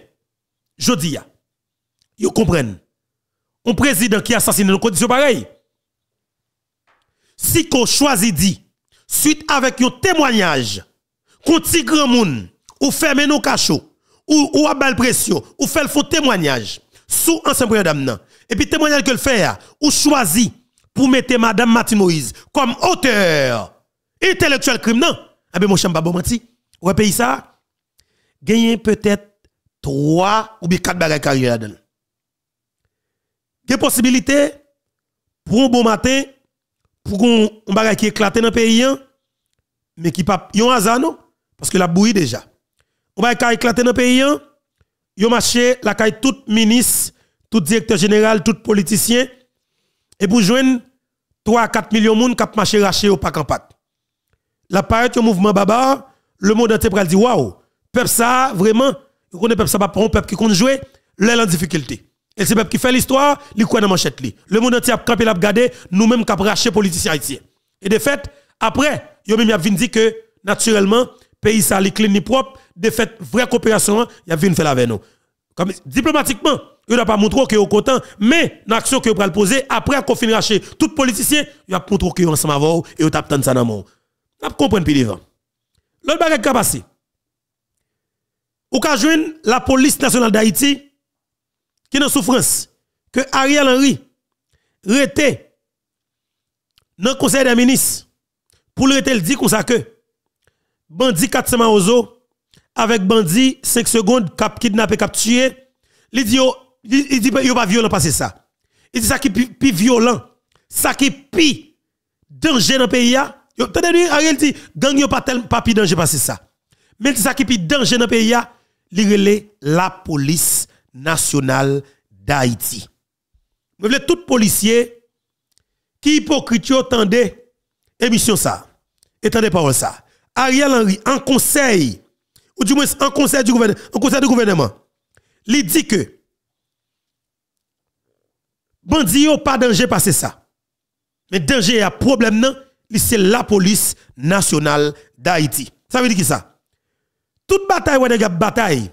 je dis ils hein, comprennent. Un président qui assassine dans condition pareille. Si qu'on choisit dit suite avec un témoignage si grand moun, ou ferme nos cachots, ou, ou abal pression, ou fait le témoignage, sous ancien premier dame Et puis témoignage que le fait, ou choisi pour mettre madame Mati Moïse comme auteur intellectuel crime, non? Eh bien, mon pas bon menti. Ou pays ça? Gagner peut-être trois ou bien quatre bagages carrière dedans Des possibilités pour un bon matin, pour un bagage qui éclate dans le pays, hein, mais qui pas, yon hasard, non? Parce que la bouillie déjà. On va éclater dans le pays. Hein, yo marché la caille tout ministre, tout directeur général, tout politicien. Et pour joindre 3 à 4 millions de monde qui marché raché au pack en pack. La parole au mouvement baba, le monde entier dit waouh, peuple ça vraiment, vous connaissez peuple ça pas un peuple qui compte jouer, l'est en difficulté. Et c'est peuple qui fait l'histoire, il croit dans manchette li. Le monde entier a campé l'a regarder, nous-mêmes qui raché politiciens haïtiens. Et de fait, après, yo même y a dit que naturellement pays ça les ni propre de fait vraie coopération il y a venir faire avec nous diplomatiquement il n'a pas montré que au content mais l'action que va poser après qu'on finit racher tout politicien il a montré que ensemble avoir et il t'a ça dans mort n'a comprendre plus devant l'autre bagage qui passé ou la police nationale d'Haïti qui est en souffrance que Ariel Henry rete dans le conseil des ministres pour le rete le dit comme ça que bandit 400 Ozo, avec bandit 5 secondes, cap kidnappé, cap tué, il dit, il dit, il ben, pas violent passer ça. Il dit ça qui est plus violent, ça qui est plus danger dans le pays. Tenez, lui, Ariel dit, gang yo pas pas plus danger passer ça. Mais ça qui est plus danger dans le pays, il relève la police nationale d'Haïti. Je tous tout policier qui hypocrite tendez émission ça. Et tendez parole ça. Ariel Henry, en conseil, ou du moins en conseil du gouvernement, en conseil du gouvernement, il dit que pas pas danger passer ça. Mais danger a problème non, c'est la police nationale d'Haïti. Ça veut dire qui ça Toute bataille ou des bataille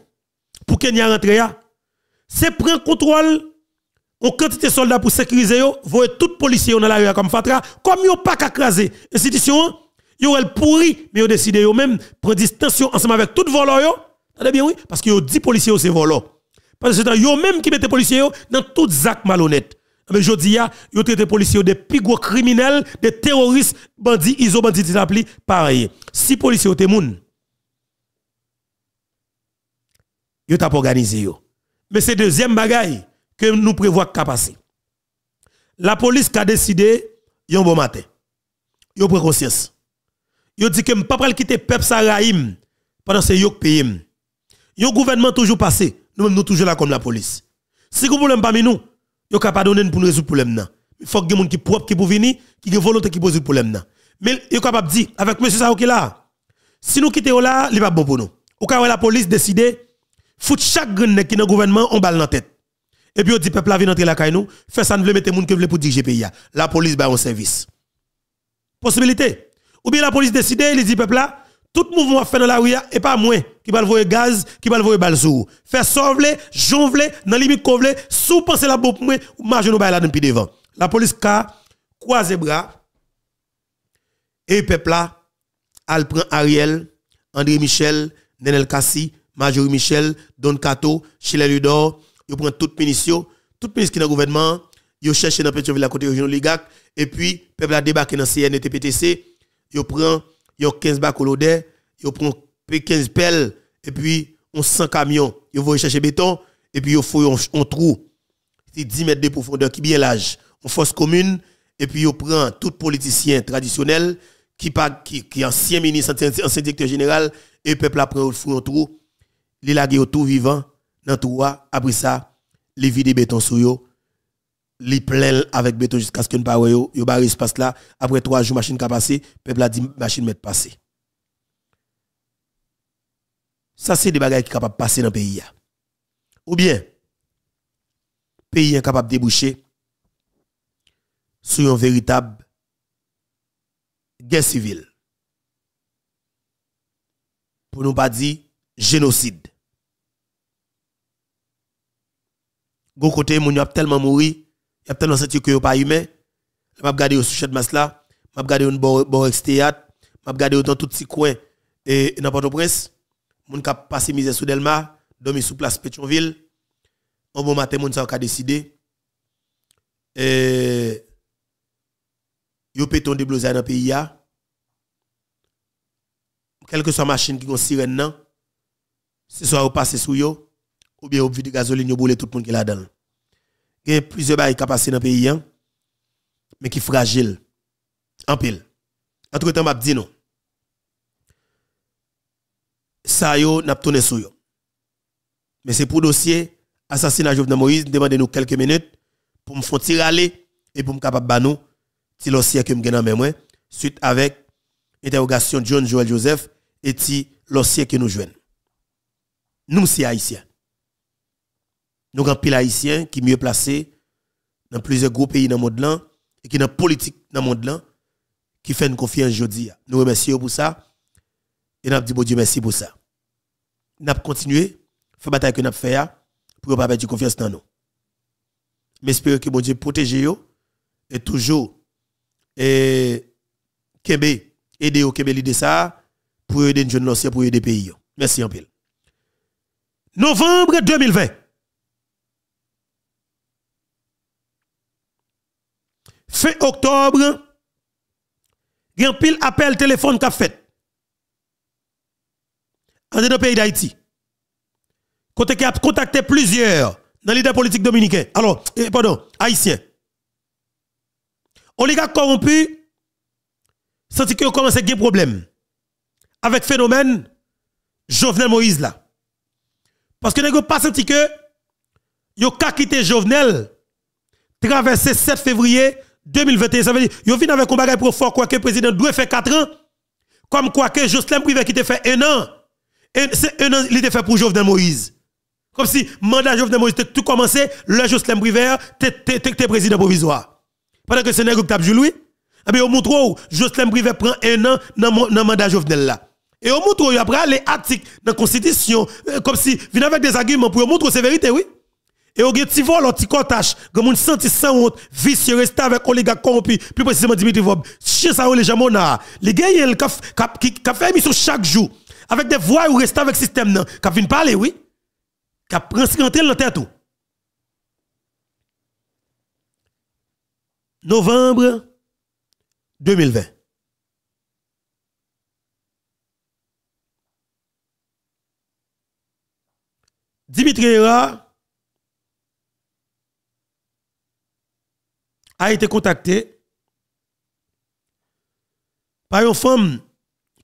pour Kenya rentre hein, c'est prendre contrôle on quantité soldats pour sécuriser yo, voyez les policiers dans la rue comme fatra, comme n'ont pas qu'à craser institution ils ont pourri, mais ont décidé de prendre distance ensemble avec tout les voleurs. Parce bien oui, parce que yo dit policiers c'est volants. Parce que c'est yo même qui les policiers dans dans tout actes malhonnêtes. Ah, mais je dis, yo traite policiers des plus criminels, des terroristes, bandits, isobandits, bandits pareil. Si les policiers te moun, ils ont organisé Mais c'est deuxième bagaille que nous prévoyons qu'à passer. La police a décidé, un bon matin. Ils ont pris conscience. Yo dit que pas pas quitter peuple Saraïm pendant ces pays, paye. Yo gouvernement toujours passé, nous même nous toujours là comme la police. Si vous problème parmi nous, yo pas donner pour nous résoudre problème là. Il faut que gens qui propre qui pour venir, qui ont volonté qui pour résoudre problème là. Mais yo capable dire avec monsieur ça là. Si nous quittons là, il pas bon pour nous. Au cas où la police décide fout chaque grain qui dans gouvernement on balle dans tête. Et puis on dit peuple la vient entrer la caille nous, fait ça nous mettre moun qui veut pour diriger pays La police ba un service. Possibilité ou bien la police décide, il dit peuple là, tout mouvement fait dans la rue et pas moins qui va le voir gaz, qui va le voir balle Faire sauver, jonvler, dans limite couvler, sous penser la pour moi, ou marcher nous là depuis devant. La police ka croise bras et peuple là, elle prend Ariel, André Michel, Nenel Kassi, Major Michel, Don Cato, Chile Ludor, ils prend toute toutes toute ministres qui dans le gouvernement, ils cherchent dans ville à côté de Ligac et puis peuple a débarqué dans CNTPTC ils prennent 15 bacs au ils prennent 15 pelles, et puis on 100 camions. Ils vont chercher béton, et puis ils font un trou. C'est 10 mètres de profondeur, qui bien l'âge. On force commune, et puis ils prennent tout politicien traditionnel, qui, qui, qui ancien ministre, ancien, directeur général, et peuple après un trou. Les la tout vivant, dans tout, après ça, les vide béton sur eux les avec béton jusqu'à ce qu'il n'y ait pas là. Après trois jours, machine qui a passé, peuple a dit machine met passé. Ça, c'est des bagages qui sont de passer dans le pays. Ou bien, pays est capable de déboucher sur une véritable guerre civile. Pour ne pas dire génocide. go côté, moun a tellement mouru, il y a tellement senti que yo pas humain m'a regardé au sous de masse là m'a regardé au bord extérieur m'a regardé dans tout petit coins. et n'importe où prince moun k'ap passé misère sous Delma dormi sous place Pétionville un bon matin moun ça a décidé et yo péton de blouse dans pays quelle que soit la machine qui gon sirène Ce si soit ou passer sous yo ou bien vu vide gasoline yo boule tout le monde qui là dedans il y a plusieurs bails qui passent dans le pays, hein, mais qui fragiles. En pile. tout cas, je dis non. Ça, yo, n'a pas tourné sur Mais c'est pour dossier assassinat Jovenel Moïse, demandez-nous quelques minutes pour me faire tirer et pour me capable de nous, dossier que me gagne en suite avec de John Joel Joseph et le dossier que nous jouons. Nous, c'est haïtiens. Nous avons pays haïtien qui mieux placé dans plusieurs gros pays dans le monde et qui dans la politique dans le monde qui fait une confiance aujourd'hui. Nous remercions pour ça et nous disons Dieu merci pour ça. Nous continuons continué, faire bataille que nous avons fait pour ne pas perdre confiance dans nous. Mais espérons que bon Dieu protège et toujours et aider au Kébé l'idée ça pour aider les jeunes pour aider les pays. Merci en pile. Novembre 2020. Fin octobre, il y a un pile appel téléphone a fait. En dans pays d'Haïti. Quand qui a contacté plusieurs dans leaders politique dominicains. Alors, eh, pardon, haïtien. Oligarque corrompu, senti que commencé à avoir des problème avec phénomène Jovenel Moïse là. Parce que n'a pas senti que a quitté Jovenel traversé 7 février 2021, ça veut dire, yo vient avec un bagage pour fort, quoi que le président doit faire 4 ans, comme quoi que Jocelyn Privé qui te fait un an, c'est un, an, il te fait pour Jovenel Moïse. Comme si mandat Jovenel Moïse tout commencé, le Jocelyn Privé, t'es président provisoire. Pendant que c'est que t'as joué lui, eh bien, au montre Jocelyn Privé prend un an dans le mandat Jovenel là. Et on montre après les articles dans la constitution, euh, comme si, vient avec des arguments pour montrer c'est vérité, oui. Et au petit vol, on petit cotage, comme on senti sans honte, vicieux, resté avec oligarque corrompu, plus précisément Dimitri Vob. Chien ça, les gens, les gars, qui fait émission chaque jour, avec des voix ou restent avec le système, qui viennent parler, oui, qui prennent ce dans la tête. Novembre 2020. Dimitri era... a été contacté par une femme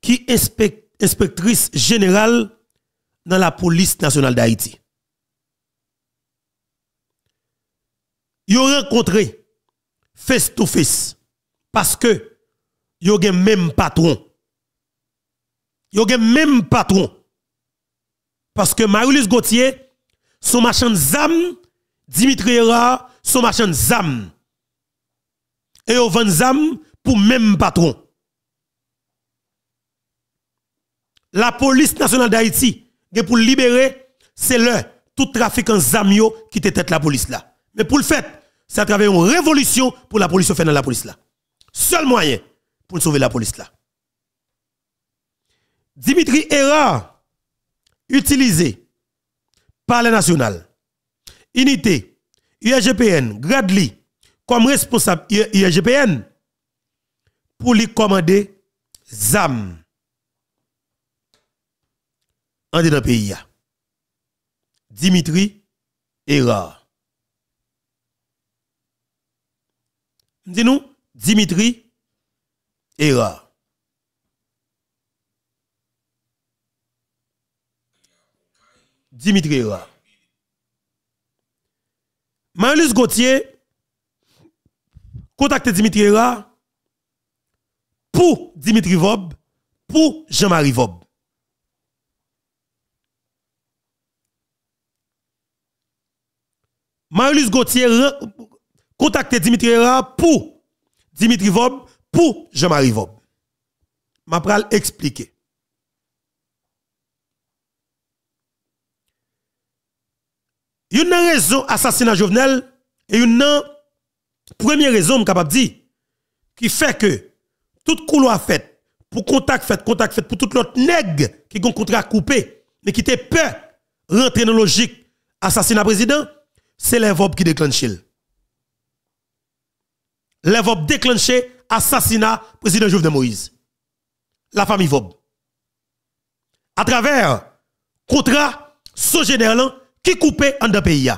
qui est inspectrice générale dans la police nationale d'Haïti. Ils ont rencontré face to face parce que ils le même patron. Ils ont même patron. Parce que Marius Gauthier, son machin zam, Dimitri Hera, son machin zam et au 20 pour même patron. La police nationale d'Haïti, pour libérer, c'est le tout trafic en qui était tête la police là. Mais pour le fait, c'est à travers une révolution pour la police fait dans la police là. Seul moyen pour sauver la police là. Dimitri Era, utilisé par les nationales, Unité, URGPN, Gradly comme responsable IGPN e, e pour lui commander ZAM en dans la pays. Dimitri Era. Dis-nous, Dimitri Erard. Dimitri Erard. Marius Gauthier, contactez Dimitri Hera pour Dimitri Vob, pour Jean-Marie Vob. Marius Gauthier contactez Dimitri Hera pour Dimitri Vob, pour Jean-Marie Vob. Ma pral expliquer. Il y a une raison assassinat Jovenel et une Première raison, je capable dire, qui fait que tout couloir fait, pour contact fait, contact fait, pour toute l'autre nègre qui a un contrat coupé, mais qui était peur, rentrer dans logique, assassinat président, c'est VOB qui déclenche. VOB déclenche assassinat président de Moïse. La famille Vob. À travers contrat, ce général qui coupé en deux pays.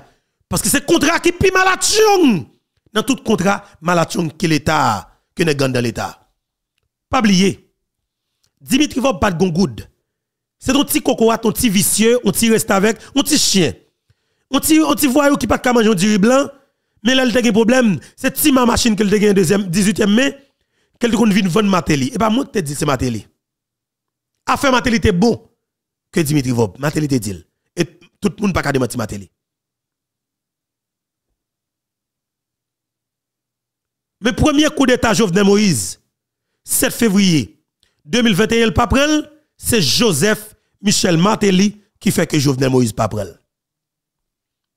Parce que c'est contrat qui pime la tchoum dans tout contrat malation que l'état que ne gagne dans l'état pas oublier Dimitri va pas de c'est un petit cocoa ton petit vicieux on petit reste avec on petit chien on petit on petit voyou qui pas de manger du riz blanc mais là il a un problème c'est petit ma machine qu'il a deuxième 18e mai qu'elle qu'on vienne vendre Matéli et eh pas ben, moi te dit c'est Matéli affaire Matéli était bon que Dimitri Vob Matéli était dit et tout le monde pas de démentir Matéli Le premier coup d'État Jovenel Moïse, 7 février 2021, le paprel, c'est Joseph Michel Martelly qui fait que Jovenel Moïse paprel.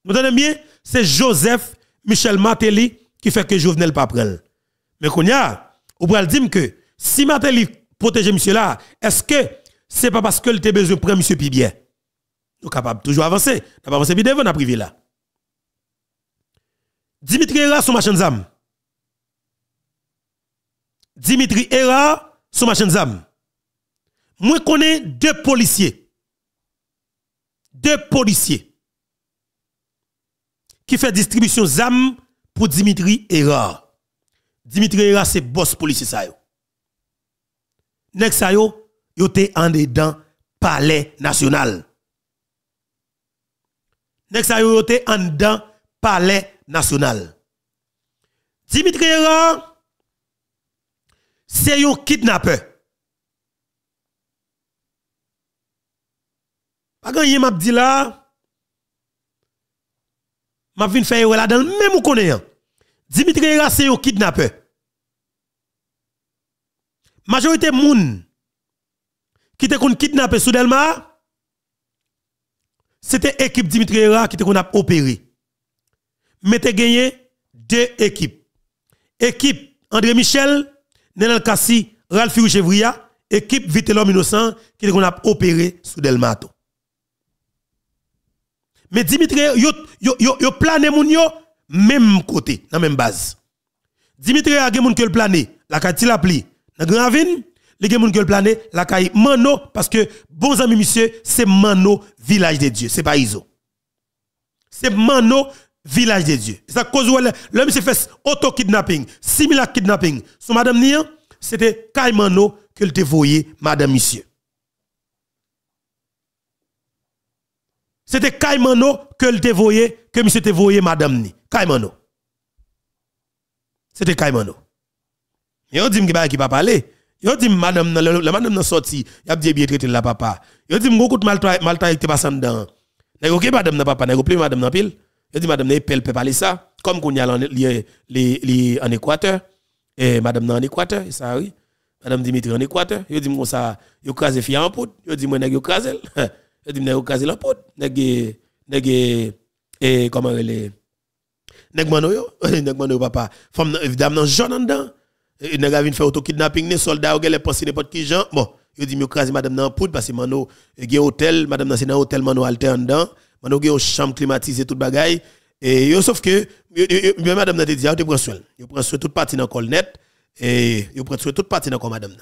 Vous entendez bien? C'est Joseph Michel Martelly qui fait que Jovenel paprel. Mais qu'on y a, on peut dire que si Martelly protège monsieur là, est-ce que c'est pas parce que le besoin de prendre monsieur Pibier? Nous capables toujours avancer. Nous pas avancer, puis devant, n'a privé là. Dimitri Rass, machin zam. Dimitri Era sur machin zam. Moi connais deux policiers. Deux policiers qui fait distribution zam pour Dimitri Era. Dimitri Era c'est boss policier ça yo. Nek sa yo, yo te en dedans palais national. Nek sa yo, yo te en dedans palais national. Dimitri Era c'est un kidnapper. Pas gagné m'a dit là. M'a vinn faire là dans le même ou connaît. Hein. Dimitri Hera c'est un kidnappeur. Majorité moun qui te kon kidnappé sous Delma c'était équipe Dimitri Hera qui te kon a opéré. Mais te gagné deux équipes. Équipe André Michel Nenel Kassi, Ralph Chevria, équipe Vite l'homme innocent qui qu'on a opéré sous Delmato. Mais Dimitri, yo, yo, yo, yo plané moun yo, même côté, dans même base. Dimitri a gen moun ke plané, la kati la pli, dans Grand Avine, les gen moun ke plané, la kay Mano, parce que, bons amis monsieur, c'est Mano, village de Dieu, c'est pas Iso. C'est Mano, village de Dieu. C'est à cause où l'homme s'est fait auto-kidnapping, similaire kidnapping. Sur Madame Nia, c'était kaimano que le dévoyait Madame Monsieur. C'était kaimano que le dévoyait, que Monsieur dévoyait Madame Ni. kaimano C'était kaimano Et on dit que qui va parler. Yo dit madame le madame n'est sorti, il a bien traité la papa. Yo dit m'gokout mal mal qui te pas dedans. N'est-ce madame n'a papa, n'est-ce madame pas pile. Je dis, madame, elle peut parler ça. Comme qu'on y a en Équateur. Et madame, en Équateur, ça e oui. Madame Dimitri en Équateur. Je dis, moi, ça, je crase fille en poudre. Je dis, moi, je crase. Je dis, moi, je crase la poudre. Je dis, et comment elle est. Nèg yo, nèg [LAUGHS] e, e, mano [LAUGHS] papa. Femme évidemment dans jaune en dedans. Nèg a vinn faire auto kidnapping les soldats ou gèl penser n'importe qui gens. Bon, yo dit mieux crase madame dans poudre parce que mano gen hôtel, madame dans c'est dans hôtel mano alter en dedans on a une chambre climatisée, tout bagaille. Et sauf que, ah, e, eh, eh, eh. bien madame n'a dit, vous prenez soin. Vous prenez soin toute partie dans le col Et vous prenez toute partie dans le madame.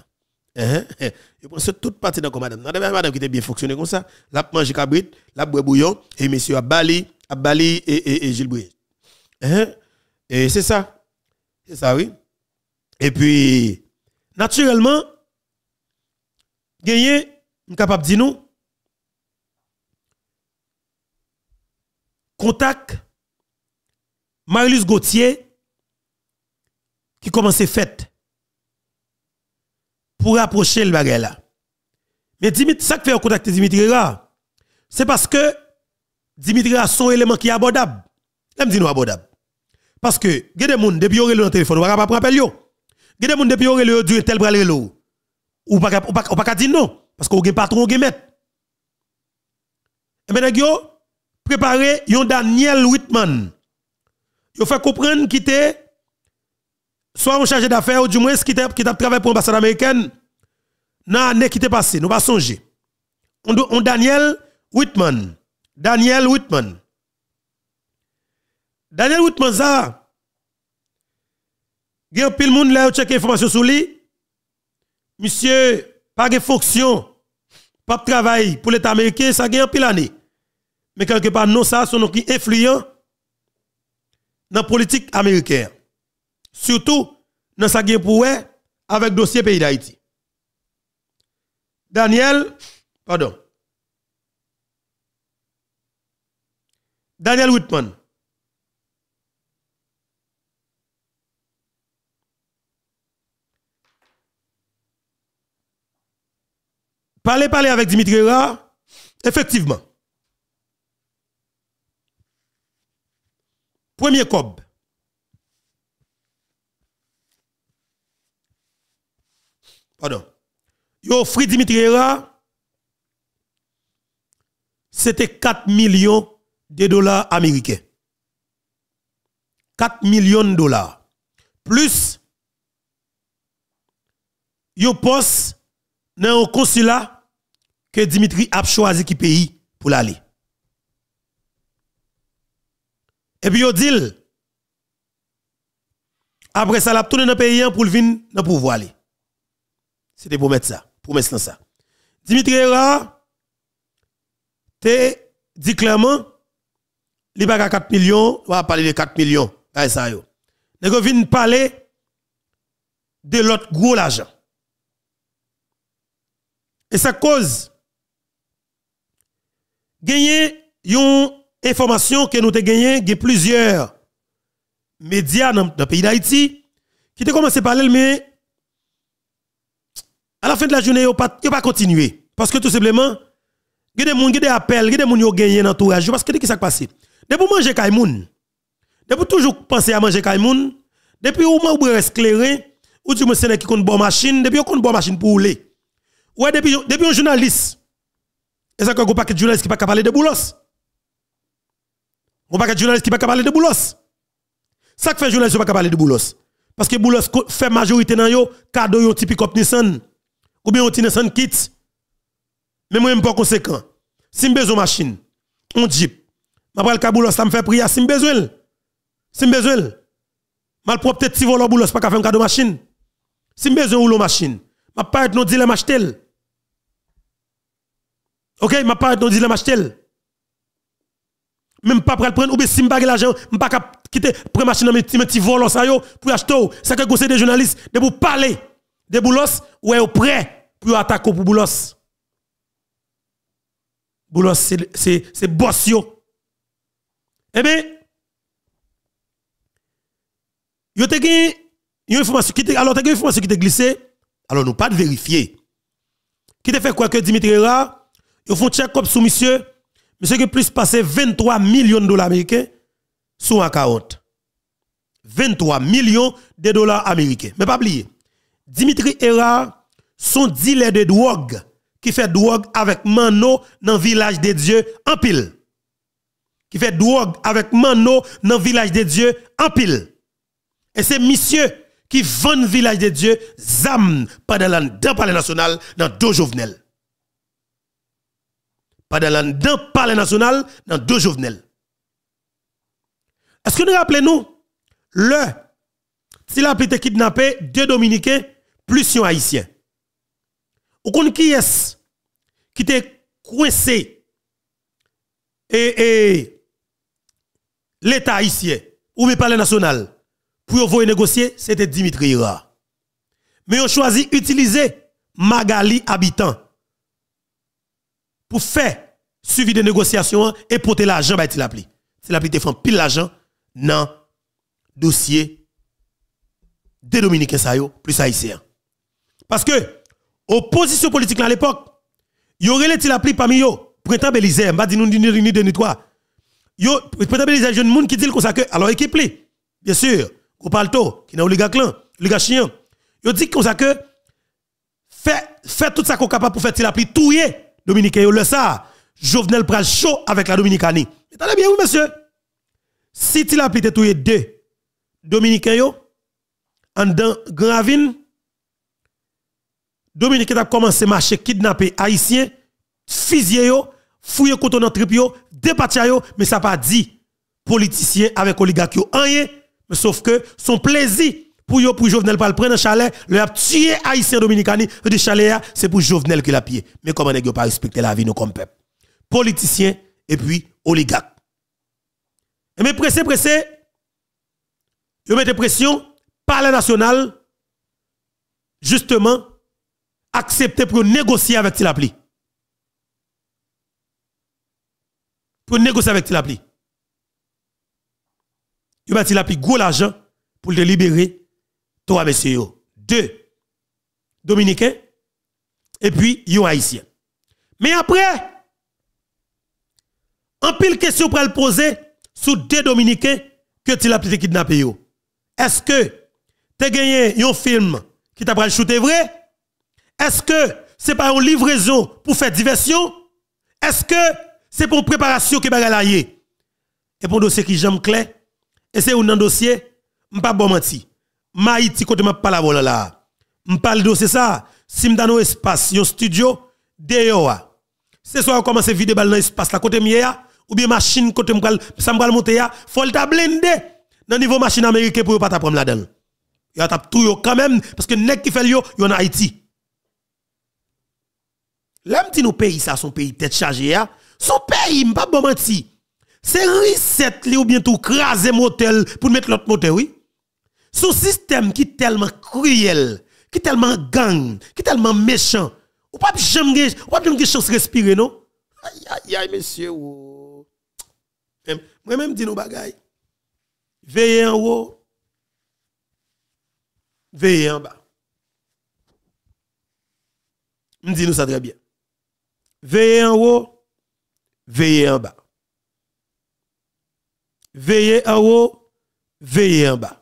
Vous prenez soin toute partie dans le madame. madame qui était bien fonctionné comme ça. La mange cabrit, la boue bouillon. Et monsieur à bali, à bali et, et, Gilles Bouillet. Et c'est ça. C'est ça, oui. Et puis, naturellement, gagner, je capable de dire Contact, Marius Gauthier, qui commençait fête pour rapprocher le bagage là. Mais Dimitri, ça qui fait contacter Dimitri là, c'est parce que Dimitri a son élément qui est abordable. Je me dit non abordable. Parce que, il y a des gens, depuis qu'ils eu le téléphone, on ne va pas appeler Il y a des gens, depuis qu'ils ont le téléphone, tel bras le Ou pas dire non, parce qu'on a un patron, on a un maître. Et maintenant, préparé yon Daniel Whitman. Yon fait comprendre qu'il était soit en charge d'affaires ou du moins qui a travaillé pour l'ambassade américaine dans l'année qui était passée. Nous pas songer. On, Daniel Whitman. Daniel Whitman. Daniel Whitman ça il y a pile monde là qui check information sur lui. Monsieur pas de fonction, pas de travail pour l'état américain, ça un pile année mais quelque part, nous ça, sont qui influents dans la politique américaine. Surtout, dans sa guerre pour avec dossier pays d'Haïti. Daniel, pardon. Daniel Whitman. Parlez, parlez avec Dimitri Ra, effectivement. Premier cob. Pardon. Yo Dimitri c'était 4 millions de dollars américains. 4 millions de dollars. Plus, yo poste dans un consulat que Dimitri a choisi qui pays pour l'aller. Et puis, il dit, après ça, la tourne dans le pays pour le venir dans le pouvoir. C'était pour mettre ça, pour mettre ça. Dimitri Era, te dit clairement, il n'y a pas 4 millions, on va parler de 4 millions. Ça yo. Nous parler de l'autre gros l'argent. Et sa cause, gagner yon information que nous avons gagné, il plusieurs médias dans, le pays d'Haïti qui ont commencé à parler, mais à la fin de la journée, ils n'ont pas, pas continué. Parce que tout simplement, il y a des gens qui ont des appels, il y a des gens qui ont gagné dans l'entourage. Parce que qu'est-ce qui s'est passé? Depuis manger Kaimoun, depuis toujours penser à manger Kaimoun, depuis au moment où vous éclairé, hein. ou tu me c'est qui une bonne machine, depuis une bonne machine pour rouler. Ouais, depuis, depuis un journaliste. Et ça, quand vous pas de journaliste qui pas parler de boulot, on pas de journaliste qui pas parler de boulos. Ça fait journaliste pas parler de boulos. Parce que boulos fait majorité dans yo, cadeau yon typique op Nissan. Ou bien yon ti Nissan kit. Mais moi, je pas conséquent. Si je besoin machine, on jeep, je vais le boulos, ça me fait prier. Si je besoin, si je besoin, mal propre petit volant boulos, pas qu'à faire un cadeau machine. Si je besoin ou machine, je vais pas être non dilemme Ok, je vais pas être non dilemme même pas prêt à prendre ou bien si m'pa l'argent m'pa pas quitter prêt machine mes petit volant ça yo pour acheter ça que conseil des journalistes de vous parler de boulos ou est prêt pour attaquer pour boulos boulos c'est c'est boss yo eh bien yo te gen une information qui te alors te gen information qui te glissé alors nous pas de vérifier qui te fait quoi que Dimitri Ra ils font check up sous monsieur mais ce qui plus passé 23 millions de dollars américains sont un 40. 23 millions de dollars américains. Mais pas oublier, Dimitri Erard son dealer de drogue qui fait drogue avec Mano dans le village de Dieu en pile. Qui fait drogue avec Mano dans le village de Dieu en pile. Et c'est monsieur qui vend le village de Dieu, Zam, pendant palais national dans deux journal dans le palais national dans deux Jovenel. Est-ce que nous rappelons-nous, le, s'il a été kidnappé, deux Dominicains plus un Haïtien. Ou qui est qui était coincé et, l'État haïtien ou le palais national pour vous négocier, c'était Dimitri Ira. Mais on choisi d'utiliser Magali Habitant pour faire suivi des négociations hein, et porter l'argent bah il appelé. C'est l'appli fait pile l'argent dans dossier des Dominique ça plus Haïtien. Parce que opposition politique à l'époque, y aurait il appelé parmi eux printemps Belize, m'a dit nous ni de ni trois. Yo printemps Belize jeune monde qui dit comme ça que alors équipe li. Bien sûr, ou parle qui dans oligarque clan, gars chien. Yo dit comme ça que fait fait tout ça qu'on capable pour faire il appelé touyer Dominique, le ça. Jovenel pral chaud avec la Dominicanie. Attendez bien, monsieur. Si tu l'as tout les deux Dominique, en dans Gravine, Dominique a commencé à marcher, kidnapper haïtien, fusillé, yo, fouiller coton dans trip mais ça pas dit politicien avec oligarque rien, mais sauf que son plaisir pour yo, pour Jovenel pas le prendre chalet, le a tué haïtien dominicani, de chalet c'est pour Jovenel qui l'a pied. Mais comment nest pas respecter la vie nous comme peuple? Politicien et puis oligarque. Et mais pressé pressé yo mettez pression parle national justement accepter pour négocier avec Tilapli. Pour négocier avec Tilapli. Il va Tilapli gros l'argent pour le libérer Trois messieurs. Deux Dominicains et puis un Haïtien. Mais après, un pile question pour le poser sur deux Dominicains que tu l'as kidnappé. Est-ce que tu as gagné un film qui t'a le shooter vrai? Est-ce que c'est pas une livraison pour faire diversion? Est-ce que c'est pour préparation que aller Et pour un dossier qui j'aime clair, et c'est un dossier, pas bon menti. Maïti, côté ma parle voilà là. parle de c'est ça. Si un espace, un studio, deyoa. C'est soit on commence à vider dans l'espace, là, côté mia, ou bien machine, côté m'gal, ça m'gal monter Il faut le blender. Dans le niveau machine américaine pour pas t'apprendre là-dedans. Yon tape tout yo quand même, parce que nek qui fait yo, yon en Haïti. L'homme dit nos pays, ça, son pays tête chargée, son pays, m'pas bon menti. C'est reset li ou bien tout craser motel pour mettre l'autre motel, oui. Ce système qui est tellement cruel, qui est tellement gang, qui est tellement méchant, ou pas jamais ou pas jamais chance respirer non Aïe aïe aïe monsieur. Moi même dis nos bagailles. Veillez en haut. Veillez en bas. Je m'm dis nous ça très bien. Veillez en haut, veillez en bas. Veillez en haut, veillez en bas.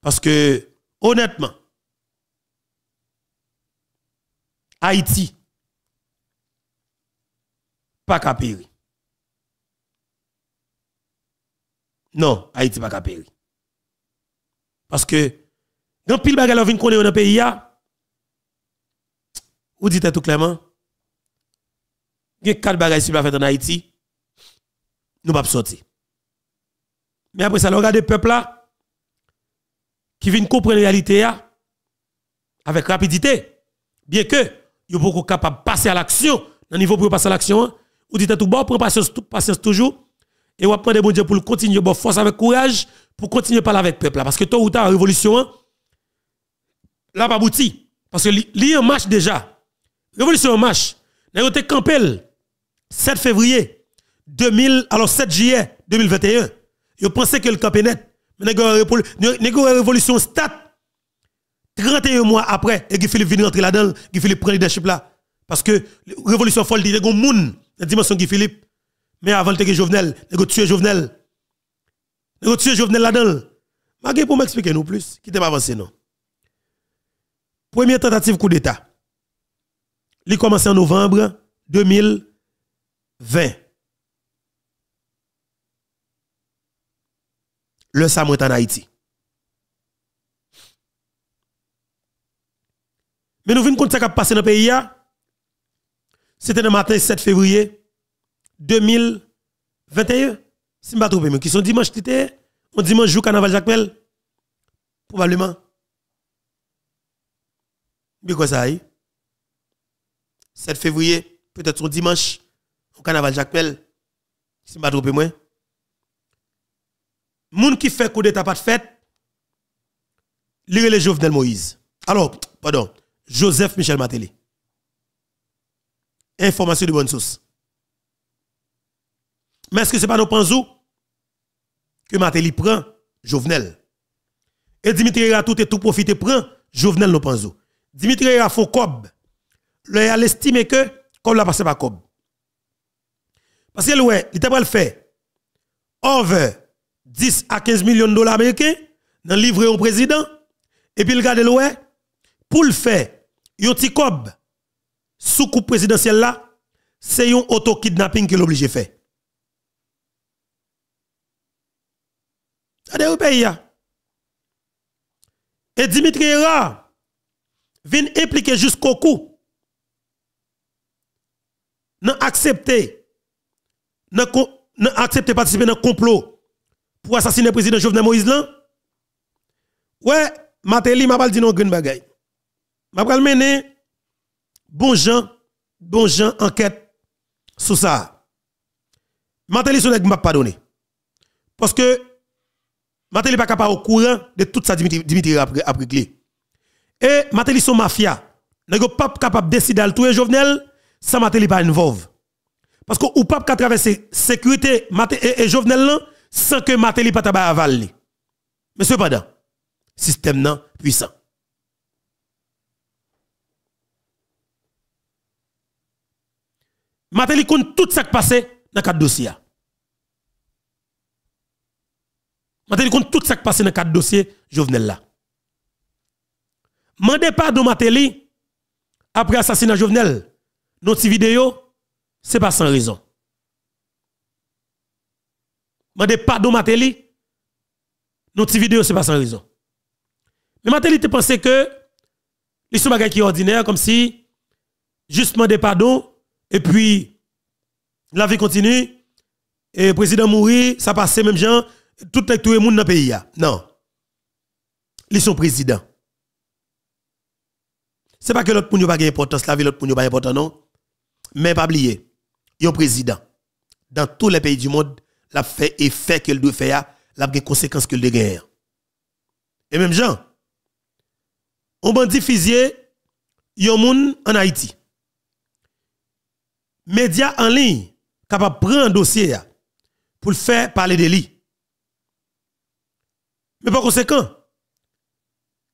Parce que, honnêtement, Haïti, pas qu'à Non, Haïti pas qu'à Parce que, dans pile bagay l'on vient connaître dans pays, ou dites tout clairement, il y a quatre bagages qui sont fait en Haïti, nous ne pas sortir. Mais après ça, regarde le peuple là, qui viennent comprendre la réalité avec rapidité, bien que il sont beaucoup capable de passer à l'action, dans niveau pour passer à l'action, hein. ou dites tout bon, prenez patience, toujours, et on prend des bon pour continuer, bon force avec courage, pour continuer à parler avec le peuple. Parce que tôt ou tard, la révolution, hein, là, pas abouti. Parce que a marche déjà. la Révolution en marche. Nous avons campé 7 février 2000, alors 7 juillet 2021. Ils pensaient que le campé mais nous avons une révolution stat. 31 mois après, et Philippe vient rentrer là-dedans, Guy Philippe prend le leadership là. Parce que la révolution folle dit, il y a un monde la dimension Guy Philippe. Mais avant, il y a Jovenel, il y a tué Jovenel. Il y a Jovenel là-dedans. Mais pour m'expliquer nous plus, qui t'aime avancer non. Première tentative coup d'État. Il commence en novembre 2020. le samedi en Haïti. Mais nous venons de ce qui a passé dans le pays. C'était le matin 7 février 2021. Si je ne me pas, qui sont dimanche, était on dimanche jour carnaval Jacques Probablement. Mais quoi ça y 7 février, peut-être son dimanche, au carnaval Jacques Si je ne me trompe moun qui fait coup d'état pas de fête, lire les Jovenel Moïse. Alors, pardon, Joseph Michel Matéli. Information de bonne source. Mais est-ce que ce n'est pas nos panzou que Matéli prend Jovenel? Et Dimitri a tout et tout profité prend Jovenel nos panzou. Dimitri a faux kob. Le a estimé que cob l'a passé par cob. Parce que ouais, il t'a pas le fait. Over 10 à 15 millions de dollars américains dans livrer au président et puis le garde le pour le faire yon petit sous coup présidentiel là c'est un auto kidnapping qui obligé faire Tade ou pays Et Dimitri Hera vient impliquer jusqu'au coup. accepter... Dans accepter de participer dans complot pour assassiner le président Jovenel Moïse là. Ouais, Matéli m'a pas dit non green bagay. M'a pas mené bon gens, bon gens enquête sur ça. Matéli son m'a pas donné. Parce que Matéli pas capable au courant de tout ça Dimitri, après après clé. Et Matéli son mafia. Nèg pas capable de décider de tout Jovenel sans Matéli pas involve. Parce que ou pas traversé traverser sécurité Matéli et, et Jovenel là sans que Matéli pas à aval. Mais cependant, système non puissant. Matéli compte tout ce qui passe dans quatre dossiers. Matéli compte tout ce qui passé dans quatre dossiers Jovenel là. pas de Matéli après assassinat Jovenel. Notre vidéo, ce n'est pas sans raison. Mande pardon Matéli. Notre vidéo, c'est pas sans raison. Mais Mateli te pensait que les sont qui sont ordinaires comme si juste des pardon, et puis la vie continue, et le président mourit, ça passe, même gens, tout le monde dans le pays. Non. Ils sont présidents. C'est pas que l'autre pour n'a pas importance, la vie l'autre pour n'a pas important, non. Mais pas oublier, ils sont président Dans tous les pays du monde, l'a fait effet qu'elle doit faire, l'a conséquence conséquences qu'elle doit guerre. Et même gens, on bandit a yon en Haïti. Médias en ligne capable de prendre un dossier pour faire parler de lui. Mais par conséquent,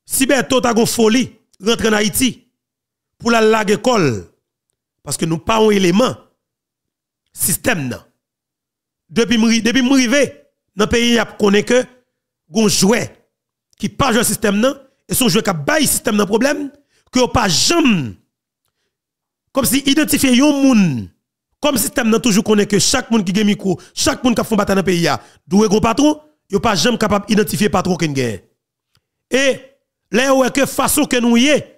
si tout a une folie, rentre en Haïti pour la lague école, parce que nous pas un élément système nan depuis que depuis arrivé dans le pays, je connais que les jouet qui pas le système nan, et son joueur qui le système nan problème que pas jamais comme si identifier yon moun comme système nan toujours connaît que chaque monde qui gagne micro, chaque monde qui font bataille dans le pays a doué gros patron, yo pas jamais capable d'identifier patron qui gagne. Et là ouais que façon que nous y est